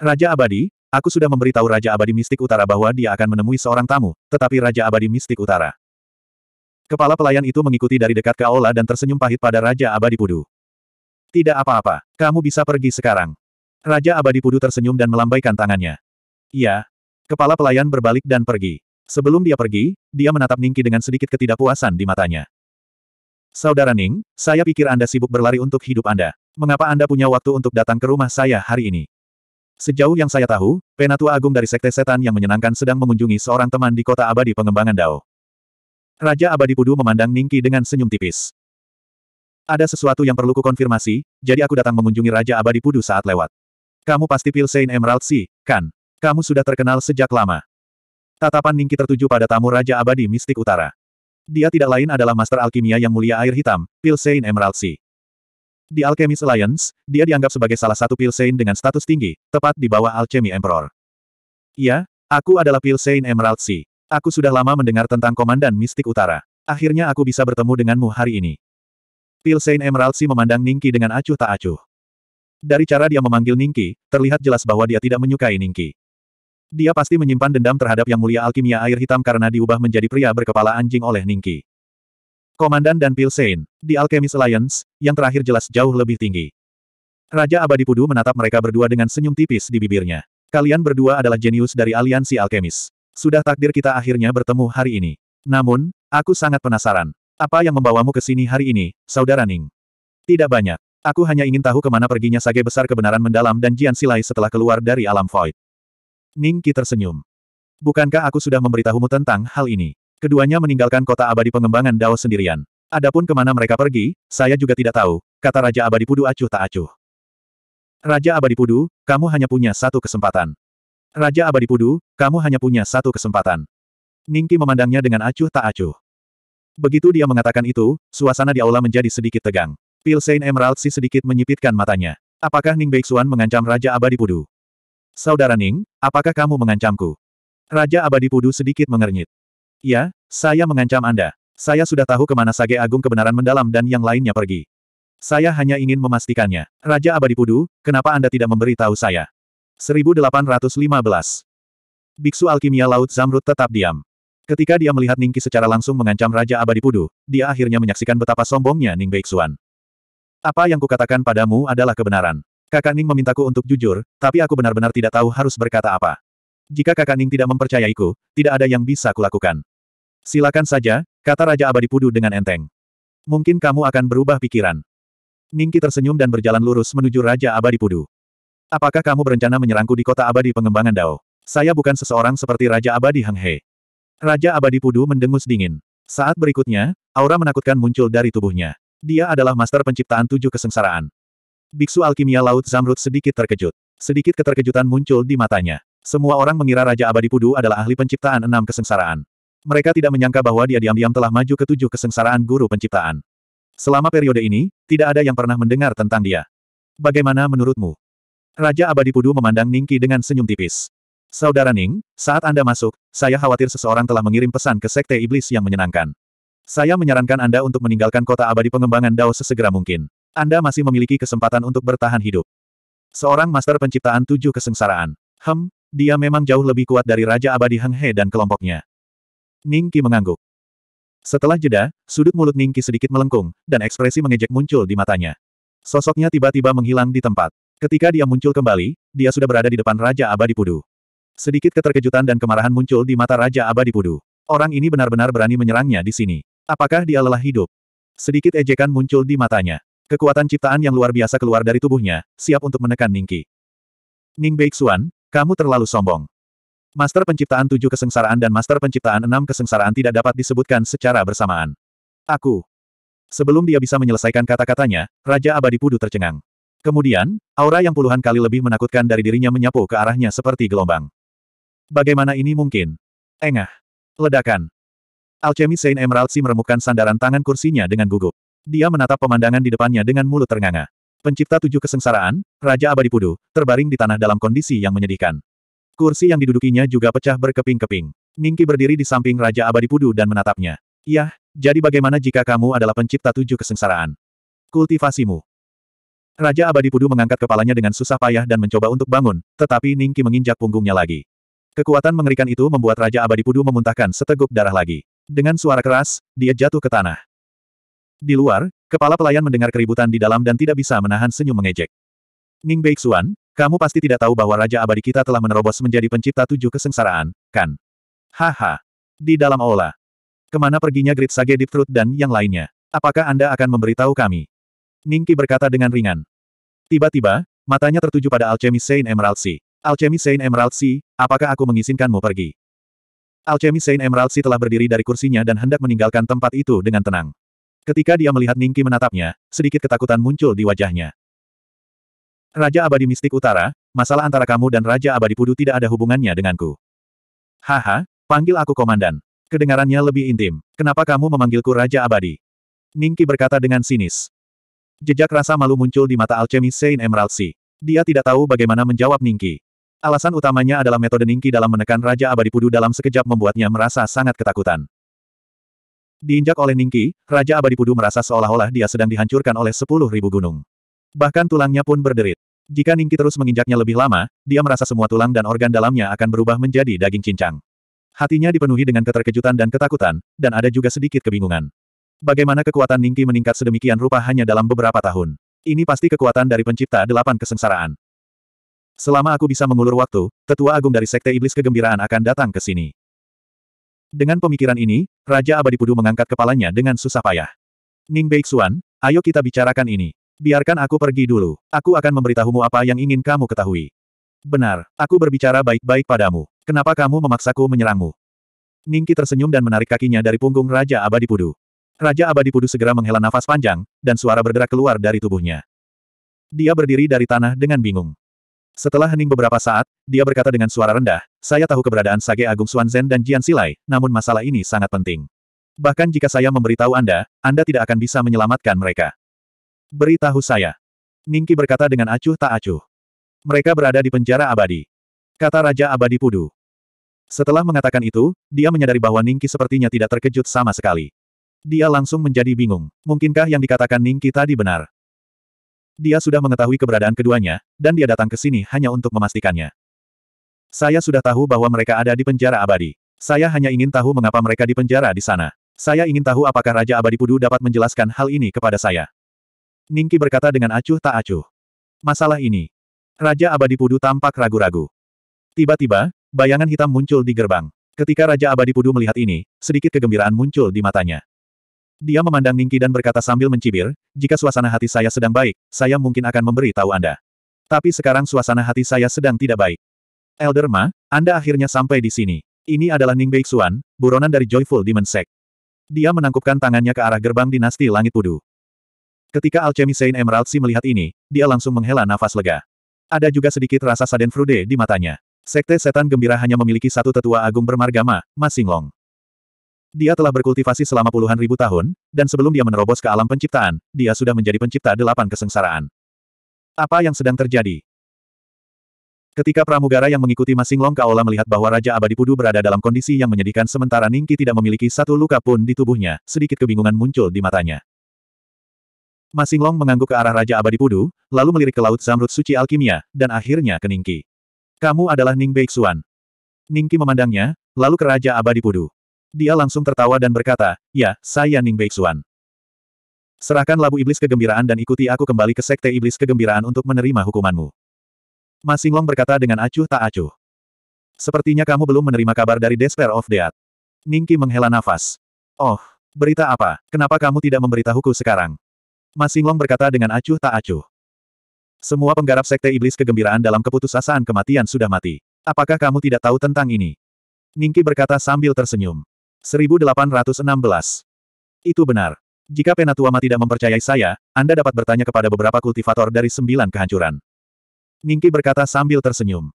Raja Abadi, aku sudah memberitahu Raja Abadi Mistik Utara bahwa dia akan menemui seorang tamu, tetapi Raja Abadi Mistik Utara. Kepala pelayan itu mengikuti dari dekat ke aula dan tersenyum pahit pada Raja Abadi Pudu. Tidak apa-apa, kamu bisa pergi sekarang. Raja Abadi Pudu tersenyum dan melambaikan tangannya. Iya. Kepala pelayan berbalik dan pergi. Sebelum dia pergi, dia menatap Ningki dengan sedikit ketidakpuasan di matanya. Saudara Ning, saya pikir Anda sibuk berlari untuk hidup Anda. Mengapa Anda punya waktu untuk datang ke rumah saya hari ini? Sejauh yang saya tahu, Penatua Agung dari Sekte Setan yang menyenangkan sedang mengunjungi seorang teman di kota abadi pengembangan Dao. Raja Abadi Pudu memandang Ningki dengan senyum tipis. Ada sesuatu yang perlu kukonfirmasi, jadi aku datang mengunjungi Raja Abadi Pudu saat lewat. Kamu pasti Pilsein Emerald Sea, kan? Kamu sudah terkenal sejak lama. Tatapan Ningki tertuju pada tamu Raja Abadi Mistik Utara. Dia tidak lain adalah Master Alkimia yang mulia air hitam, Pilsein Emerald Sea. Di Alchemist Alliance, dia dianggap sebagai salah satu Pil Pilsein dengan status tinggi, tepat di bawah Alchemy Emperor. Ya, aku adalah Pilsein Emerald Sea. Aku sudah lama mendengar tentang Komandan Mistik Utara. Akhirnya aku bisa bertemu denganmu hari ini. Pilsein Emerald Si memandang Ningki dengan acuh tak acuh. Dari cara dia memanggil Ningki, terlihat jelas bahwa dia tidak menyukai Ningki. Dia pasti menyimpan dendam terhadap Yang Mulia Alkimia Air Hitam karena diubah menjadi pria berkepala anjing oleh Ningki. Komandan dan Pilsein, di Alchemist Alliance, yang terakhir jelas jauh lebih tinggi. Raja Abadi Pudu menatap mereka berdua dengan senyum tipis di bibirnya. Kalian berdua adalah jenius dari aliansi alkemis. Sudah takdir kita akhirnya bertemu hari ini. Namun, aku sangat penasaran. Apa yang membawamu ke sini hari ini, Saudara Ning? Tidak banyak. Aku hanya ingin tahu kemana perginya sage besar kebenaran mendalam dan Jian Silai setelah keluar dari alam void. Ning Qi tersenyum. Bukankah aku sudah memberitahumu tentang hal ini? Keduanya meninggalkan kota abadi pengembangan Dao sendirian. Adapun kemana mereka pergi, saya juga tidak tahu, kata Raja Abadi Pudu acuh tak acuh. Raja Abadi Pudu, kamu hanya punya satu kesempatan. Raja Abadi Pudu, kamu hanya punya satu kesempatan. Ningki memandangnya dengan acuh tak acuh. Begitu dia mengatakan itu, suasana di aula menjadi sedikit tegang. Pil Sein Emerald si sedikit menyipitkan matanya. Apakah Ning Beixuan mengancam Raja Abadi Pudu? Saudara Ning, apakah kamu mengancamku? Raja Abadi Pudu sedikit mengernyit. Ya, saya mengancam Anda. Saya sudah tahu kemana Sage Agung kebenaran mendalam dan yang lainnya pergi. Saya hanya ingin memastikannya. Raja Abadi Pudu, kenapa Anda tidak memberi tahu saya? 1815. Biksu alkimia Laut Zamrud tetap diam. Ketika dia melihat Ningki secara langsung mengancam Raja Abadi Pudu, dia akhirnya menyaksikan betapa sombongnya Ning Xuan. Apa yang kukatakan padamu adalah kebenaran. Kakak Ning memintaku untuk jujur, tapi aku benar-benar tidak tahu harus berkata apa. Jika kakak Ning tidak mempercayaiku, tidak ada yang bisa kulakukan. Silakan saja, kata Raja Abadi Pudu dengan enteng. Mungkin kamu akan berubah pikiran. Ningki tersenyum dan berjalan lurus menuju Raja Abadi Pudu. Apakah kamu berencana menyerangku di kota abadi pengembangan Dao? Saya bukan seseorang seperti Raja Abadi Heng He. Raja Abadi Pudu mendengus dingin. Saat berikutnya, aura menakutkan muncul dari tubuhnya. Dia adalah master penciptaan tujuh kesengsaraan. Biksu alkimia laut Zamrud sedikit terkejut. Sedikit keterkejutan muncul di matanya. Semua orang mengira Raja Abadi Pudu adalah ahli penciptaan enam kesengsaraan. Mereka tidak menyangka bahwa dia diam-diam telah maju ke tujuh kesengsaraan guru penciptaan. Selama periode ini, tidak ada yang pernah mendengar tentang dia. Bagaimana menurutmu? Raja Abadi Pudu memandang Ningki dengan senyum tipis. Saudara Ning, saat Anda masuk, saya khawatir seseorang telah mengirim pesan ke Sekte Iblis yang menyenangkan. Saya menyarankan Anda untuk meninggalkan kota abadi pengembangan Dao sesegera mungkin. Anda masih memiliki kesempatan untuk bertahan hidup. Seorang master penciptaan tujuh kesengsaraan. Hem, dia memang jauh lebih kuat dari Raja Abadi Heng He dan kelompoknya. Ning mengangguk. Setelah jeda, sudut mulut Ning sedikit melengkung, dan ekspresi mengejek muncul di matanya. Sosoknya tiba-tiba menghilang di tempat. Ketika dia muncul kembali, dia sudah berada di depan Raja Abadi Pudu. Sedikit keterkejutan dan kemarahan muncul di mata Raja Abadi Pudu. Orang ini benar-benar berani menyerangnya di sini. Apakah dia lelah hidup? Sedikit ejekan muncul di matanya. Kekuatan ciptaan yang luar biasa keluar dari tubuhnya, siap untuk menekan Ningki. Ning Beixuan, kamu terlalu sombong. Master penciptaan tujuh kesengsaraan dan master penciptaan enam kesengsaraan tidak dapat disebutkan secara bersamaan. Aku. Sebelum dia bisa menyelesaikan kata-katanya, Raja Abadi Pudu tercengang. Kemudian, aura yang puluhan kali lebih menakutkan dari dirinya menyapu ke arahnya seperti gelombang. Bagaimana ini mungkin? Engah. Ledakan. Alchemy Saint Emerald Si meremukkan sandaran tangan kursinya dengan gugup. Dia menatap pemandangan di depannya dengan mulut ternganga. Pencipta tujuh kesengsaraan, Raja Abadi Pudu, terbaring di tanah dalam kondisi yang menyedihkan. Kursi yang didudukinya juga pecah berkeping-keping. Ningki berdiri di samping Raja Abadi Pudu dan menatapnya. Yah, jadi bagaimana jika kamu adalah pencipta tujuh kesengsaraan? Kultivasimu. Raja Abadi Pudu mengangkat kepalanya dengan susah payah dan mencoba untuk bangun, tetapi Ning menginjak punggungnya lagi. Kekuatan mengerikan itu membuat Raja Abadi Pudu memuntahkan seteguk darah lagi. Dengan suara keras, dia jatuh ke tanah. Di luar, kepala pelayan mendengar keributan di dalam dan tidak bisa menahan senyum mengejek. Ning Beixuan, kamu pasti tidak tahu bahwa Raja Abadi kita telah menerobos menjadi pencipta tujuh kesengsaraan, kan? Haha. Di dalam aula. Kemana perginya Great Sage Deep Truth dan yang lainnya? Apakah Anda akan memberitahu kami? Ningki berkata dengan ringan. Tiba-tiba, matanya tertuju pada Alchemy Saint Emerald Sea. Alchemy Saint Emerald Sea, apakah aku mengizinkanmu pergi? Alchemy Saint Emerald Sea telah berdiri dari kursinya dan hendak meninggalkan tempat itu dengan tenang. Ketika dia melihat Ningki menatapnya, sedikit ketakutan muncul di wajahnya. Raja Abadi Mistik Utara, masalah antara kamu dan Raja Abadi Pudu tidak ada hubungannya denganku. Haha, panggil aku komandan. Kedengarannya lebih intim. Kenapa kamu memanggilku Raja Abadi? Ningki berkata dengan sinis. Jejak rasa malu muncul di mata alchemis Saint Emerald Sea. Dia tidak tahu bagaimana menjawab Ningki. Alasan utamanya adalah metode Ningki dalam menekan Raja Abadi Pudu dalam sekejap membuatnya merasa sangat ketakutan. Diinjak oleh Ningki, Raja Abadi Pudu merasa seolah-olah dia sedang dihancurkan oleh sepuluh ribu gunung. Bahkan tulangnya pun berderit. Jika Ningki terus menginjaknya lebih lama, dia merasa semua tulang dan organ dalamnya akan berubah menjadi daging cincang. Hatinya dipenuhi dengan keterkejutan dan ketakutan, dan ada juga sedikit kebingungan. Bagaimana kekuatan Ningki meningkat sedemikian rupa hanya dalam beberapa tahun? Ini pasti kekuatan dari pencipta delapan kesengsaraan. Selama aku bisa mengulur waktu, tetua agung dari Sekte Iblis Kegembiraan akan datang ke sini. Dengan pemikiran ini, Raja Abadi Pudu mengangkat kepalanya dengan susah payah. Ning Beixuan, ayo kita bicarakan ini. Biarkan aku pergi dulu. Aku akan memberitahumu apa yang ingin kamu ketahui. Benar, aku berbicara baik-baik padamu. Kenapa kamu memaksaku menyerangmu? Ningki tersenyum dan menarik kakinya dari punggung Raja Abadi Pudu. Raja Abadi Pudu segera menghela nafas panjang, dan suara bergerak keluar dari tubuhnya. Dia berdiri dari tanah dengan bingung. Setelah hening beberapa saat, dia berkata dengan suara rendah, saya tahu keberadaan Sage Agung Xuanzhen dan Jian Silai, namun masalah ini sangat penting. Bahkan jika saya memberitahu Anda, Anda tidak akan bisa menyelamatkan mereka. Beritahu saya. Ningki berkata dengan acuh tak acuh. Mereka berada di penjara abadi. Kata Raja Abadi Pudu. Setelah mengatakan itu, dia menyadari bahwa Ningki sepertinya tidak terkejut sama sekali. Dia langsung menjadi bingung. Mungkinkah yang dikatakan Ning kita di benar? Dia sudah mengetahui keberadaan keduanya, dan dia datang ke sini hanya untuk memastikannya. Saya sudah tahu bahwa mereka ada di penjara abadi. Saya hanya ingin tahu mengapa mereka di penjara di sana. Saya ingin tahu apakah Raja Abadi Pudu dapat menjelaskan hal ini kepada saya. Ningki berkata dengan acuh tak acuh. Masalah ini. Raja Abadi Pudu tampak ragu-ragu. Tiba-tiba, bayangan hitam muncul di gerbang. Ketika Raja Abadi Pudu melihat ini, sedikit kegembiraan muncul di matanya. Dia memandang Ningki dan berkata sambil mencibir, jika suasana hati saya sedang baik, saya mungkin akan memberi tahu Anda. Tapi sekarang suasana hati saya sedang tidak baik. Elder Ma, Anda akhirnya sampai di sini. Ini adalah Ning Beixuan, buronan dari Joyful Demon Sect. Dia menangkupkan tangannya ke arah gerbang dinasti Langit Pudu. Ketika Alchemy Saint Emerald Si melihat ini, dia langsung menghela nafas lega. Ada juga sedikit rasa saden frude di matanya. Sekte setan gembira hanya memiliki satu tetua agung bermargama, Masing Long. Dia telah berkultivasi selama puluhan ribu tahun, dan sebelum dia menerobos ke alam penciptaan, dia sudah menjadi pencipta delapan kesengsaraan. Apa yang sedang terjadi? Ketika pramugara yang mengikuti Masing Long Kaola melihat bahwa Raja Abadi Pudu berada dalam kondisi yang menyedihkan sementara Ningki tidak memiliki satu luka pun di tubuhnya, sedikit kebingungan muncul di matanya. Masing Long mengangguk ke arah Raja Abadi Pudu, lalu melirik ke Laut Zamrud Suci Alkimia, dan akhirnya ke Ningki. Kamu adalah Ning Beixuan. Ningki memandangnya, lalu ke Raja Abadi Pudu. Dia langsung tertawa dan berkata, ya, saya Ning Beixuan. Serahkan labu iblis kegembiraan dan ikuti aku kembali ke sekte iblis kegembiraan untuk menerima hukumanmu. Long berkata dengan acuh tak acuh. Sepertinya kamu belum menerima kabar dari Despair of Death. Ningki menghela nafas. Oh, berita apa? Kenapa kamu tidak memberitahuku sekarang? Long berkata dengan acuh tak acuh. Semua penggarap sekte iblis kegembiraan dalam keputusasaan kematian sudah mati. Apakah kamu tidak tahu tentang ini? Ningki berkata sambil tersenyum. 1816. Itu benar. Jika Penatuama tidak mempercayai saya, Anda dapat bertanya kepada beberapa kultivator dari sembilan kehancuran. Ningki berkata sambil tersenyum.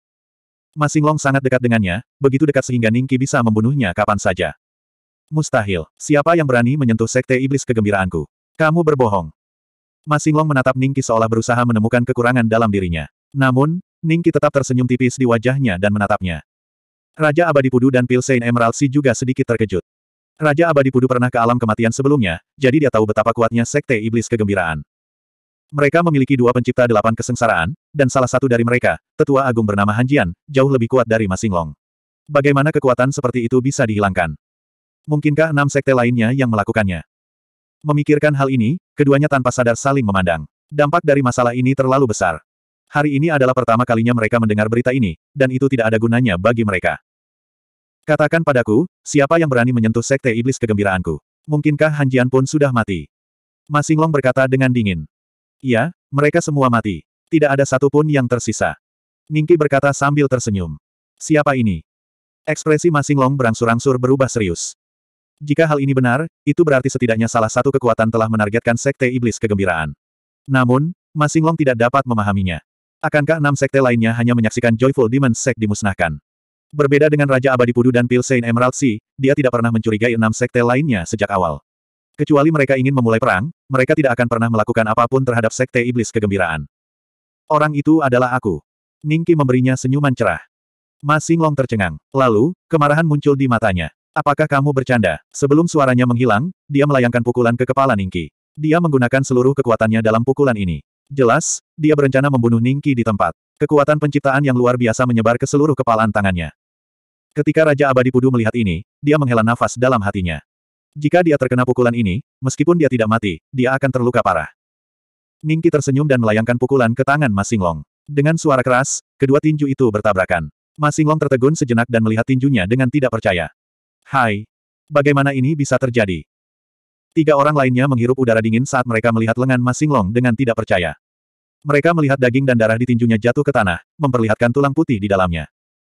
Masing Long sangat dekat dengannya, begitu dekat sehingga Ningki bisa membunuhnya kapan saja. Mustahil, siapa yang berani menyentuh sekte iblis kegembiraanku? Kamu berbohong. Masing Long menatap Ningki seolah berusaha menemukan kekurangan dalam dirinya. Namun, Ningki tetap tersenyum tipis di wajahnya dan menatapnya. Raja Abadi Pudu dan Pilsein Emerald Sea juga sedikit terkejut. Raja Abadi Pudu pernah ke alam kematian sebelumnya, jadi dia tahu betapa kuatnya sekte iblis kegembiraan. Mereka memiliki dua pencipta delapan kesengsaraan, dan salah satu dari mereka, tetua agung bernama Hanjian, jauh lebih kuat dari Masinglong. Bagaimana kekuatan seperti itu bisa dihilangkan? Mungkinkah enam sekte lainnya yang melakukannya? Memikirkan hal ini, keduanya tanpa sadar saling memandang. Dampak dari masalah ini terlalu besar. Hari ini adalah pertama kalinya mereka mendengar berita ini, dan itu tidak ada gunanya bagi mereka. Katakan padaku, siapa yang berani menyentuh sekte iblis kegembiraanku? Mungkinkah Han Jian pun sudah mati? Masinglong berkata dengan dingin. "Ya, mereka semua mati. Tidak ada satupun yang tersisa. Ningki berkata sambil tersenyum. Siapa ini? Ekspresi Masinglong berangsur-angsur berubah serius. Jika hal ini benar, itu berarti setidaknya salah satu kekuatan telah menargetkan sekte iblis kegembiraan. Namun, Masinglong tidak dapat memahaminya. Akankah enam sekte lainnya hanya menyaksikan Joyful Demon Sect dimusnahkan? Berbeda dengan Raja Abadi Pudu dan Pil Saint Emerald Sea, dia tidak pernah mencurigai enam sekte lainnya sejak awal. Kecuali mereka ingin memulai perang, mereka tidak akan pernah melakukan apapun terhadap sekte iblis kegembiraan. Orang itu adalah aku. Ningki memberinya senyuman cerah. Ma Long tercengang. Lalu, kemarahan muncul di matanya. Apakah kamu bercanda? Sebelum suaranya menghilang, dia melayangkan pukulan ke kepala Ningki. Dia menggunakan seluruh kekuatannya dalam pukulan ini. Jelas, dia berencana membunuh Ningki di tempat. Kekuatan penciptaan yang luar biasa menyebar ke seluruh kepalan tangannya. Ketika Raja Abadi Pudu melihat ini, dia menghela nafas dalam hatinya. Jika dia terkena pukulan ini, meskipun dia tidak mati, dia akan terluka parah. Ningki tersenyum dan melayangkan pukulan ke tangan Masinglong. Dengan suara keras, kedua tinju itu bertabrakan. Masinglong tertegun sejenak dan melihat tinjunya dengan tidak percaya. Hai! Bagaimana ini bisa terjadi? Tiga orang lainnya menghirup udara dingin saat mereka melihat lengan Mas Singlong dengan tidak percaya. Mereka melihat daging dan darah di tinjunya jatuh ke tanah, memperlihatkan tulang putih di dalamnya.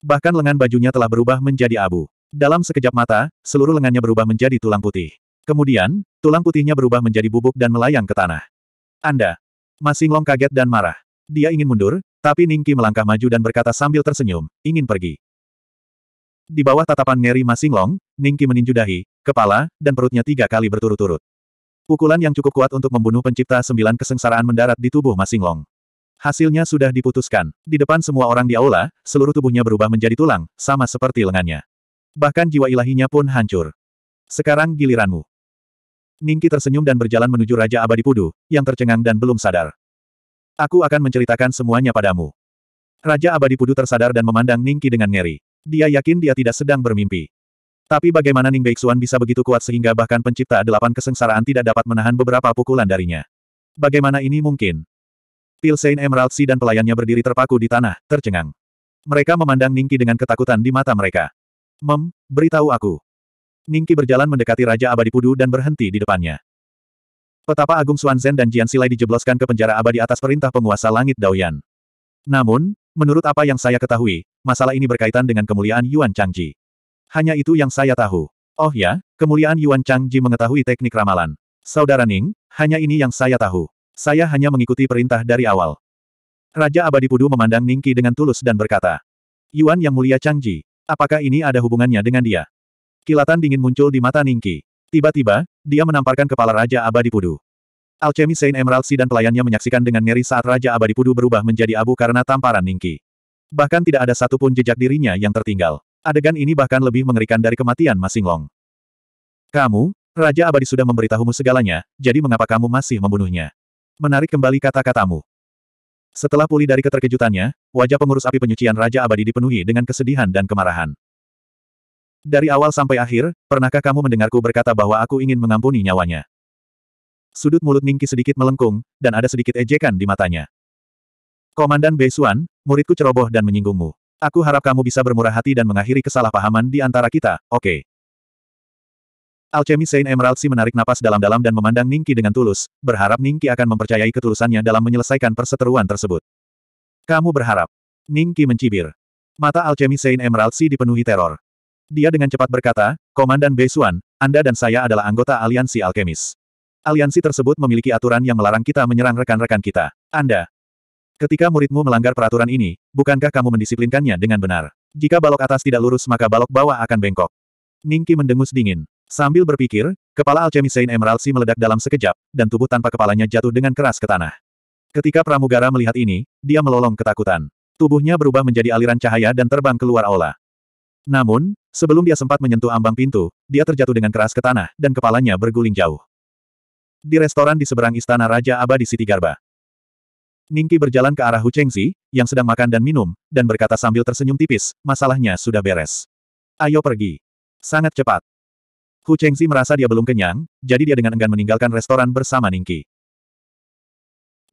Bahkan lengan bajunya telah berubah menjadi abu. Dalam sekejap mata, seluruh lengannya berubah menjadi tulang putih. Kemudian, tulang putihnya berubah menjadi bubuk dan melayang ke tanah. Anda. Mas Singlong kaget dan marah. Dia ingin mundur, tapi Ningki melangkah maju dan berkata sambil tersenyum, ingin pergi. Di bawah tatapan Ngeri Mas Singlong, Ningki meninju dahi, kepala, dan perutnya tiga kali berturut-turut. Pukulan yang cukup kuat untuk membunuh pencipta sembilan kesengsaraan mendarat di tubuh Masing Masinglong. Hasilnya sudah diputuskan. Di depan semua orang di aula, seluruh tubuhnya berubah menjadi tulang, sama seperti lengannya. Bahkan jiwa ilahinya pun hancur. Sekarang giliranmu. Ningki tersenyum dan berjalan menuju Raja Abadi Pudu, yang tercengang dan belum sadar. Aku akan menceritakan semuanya padamu. Raja Abadi Pudu tersadar dan memandang Ningki dengan ngeri. Dia yakin dia tidak sedang bermimpi. Tapi bagaimana Ning Beixuan bisa begitu kuat sehingga bahkan pencipta delapan kesengsaraan tidak dapat menahan beberapa pukulan darinya? Bagaimana ini mungkin? Saint Emerald Sea dan pelayannya berdiri terpaku di tanah, tercengang. Mereka memandang Ningki dengan ketakutan di mata mereka. Mem, beritahu aku. Ningki berjalan mendekati Raja Abadi Pudu dan berhenti di depannya. Petapa Agung Xuanzhen dan Jian Silai dijebloskan ke penjara abadi atas perintah penguasa langit Daoyan. Namun, menurut apa yang saya ketahui, masalah ini berkaitan dengan kemuliaan Yuan Changji. Hanya itu yang saya tahu. Oh ya, kemuliaan Yuan Changji mengetahui teknik ramalan. Saudara Ning, hanya ini yang saya tahu. Saya hanya mengikuti perintah dari awal. Raja Abadi Pudu memandang Ningki dengan tulus dan berkata, Yuan Yang Mulia Changji, apakah ini ada hubungannya dengan dia? Kilatan dingin muncul di mata Ningki. Tiba-tiba, dia menamparkan kepala Raja Abadi Pudu. Alchemy Saint Emerald dan pelayannya menyaksikan dengan ngeri saat Raja Abadi Pudu berubah menjadi abu karena tamparan Ningki. Bahkan tidak ada satupun jejak dirinya yang tertinggal. Adegan ini bahkan lebih mengerikan dari kematian Masing Long. Kamu, Raja Abadi sudah memberitahumu segalanya, jadi mengapa kamu masih membunuhnya? Menarik kembali kata-katamu. Setelah pulih dari keterkejutannya, wajah pengurus api penyucian Raja Abadi dipenuhi dengan kesedihan dan kemarahan. Dari awal sampai akhir, pernahkah kamu mendengarku berkata bahwa aku ingin mengampuni nyawanya? Sudut mulut Ningki sedikit melengkung, dan ada sedikit ejekan di matanya. Komandan Beisuan, muridku ceroboh dan menyinggungmu. Aku harap kamu bisa bermurah hati dan mengakhiri kesalahpahaman di antara kita, oke. Okay. Alchemy Saint Emerald si menarik napas dalam-dalam dan memandang Ningki dengan tulus, berharap Ningki akan mempercayai ketulusannya dalam menyelesaikan perseteruan tersebut. Kamu berharap. Ningki mencibir. Mata Alchemy Saint Emerald si dipenuhi teror. Dia dengan cepat berkata, Komandan Beisuan, Anda dan saya adalah anggota aliansi alkemis. Aliansi tersebut memiliki aturan yang melarang kita menyerang rekan-rekan kita. Anda, Ketika muridmu melanggar peraturan ini, bukankah kamu mendisiplinkannya dengan benar? Jika balok atas tidak lurus maka balok bawah akan bengkok. Ningki mendengus dingin. Sambil berpikir, kepala alchemy Saint Emerald si meledak dalam sekejap, dan tubuh tanpa kepalanya jatuh dengan keras ke tanah. Ketika pramugara melihat ini, dia melolong ketakutan. Tubuhnya berubah menjadi aliran cahaya dan terbang keluar aula. Namun, sebelum dia sempat menyentuh ambang pintu, dia terjatuh dengan keras ke tanah, dan kepalanya berguling jauh. Di restoran di seberang istana Raja Abadi Siti Garba. Ningki berjalan ke arah Hu Chengzi, yang sedang makan dan minum, dan berkata sambil tersenyum tipis, masalahnya sudah beres. Ayo pergi. Sangat cepat. Hu Chengzi merasa dia belum kenyang, jadi dia dengan enggan meninggalkan restoran bersama Ningki.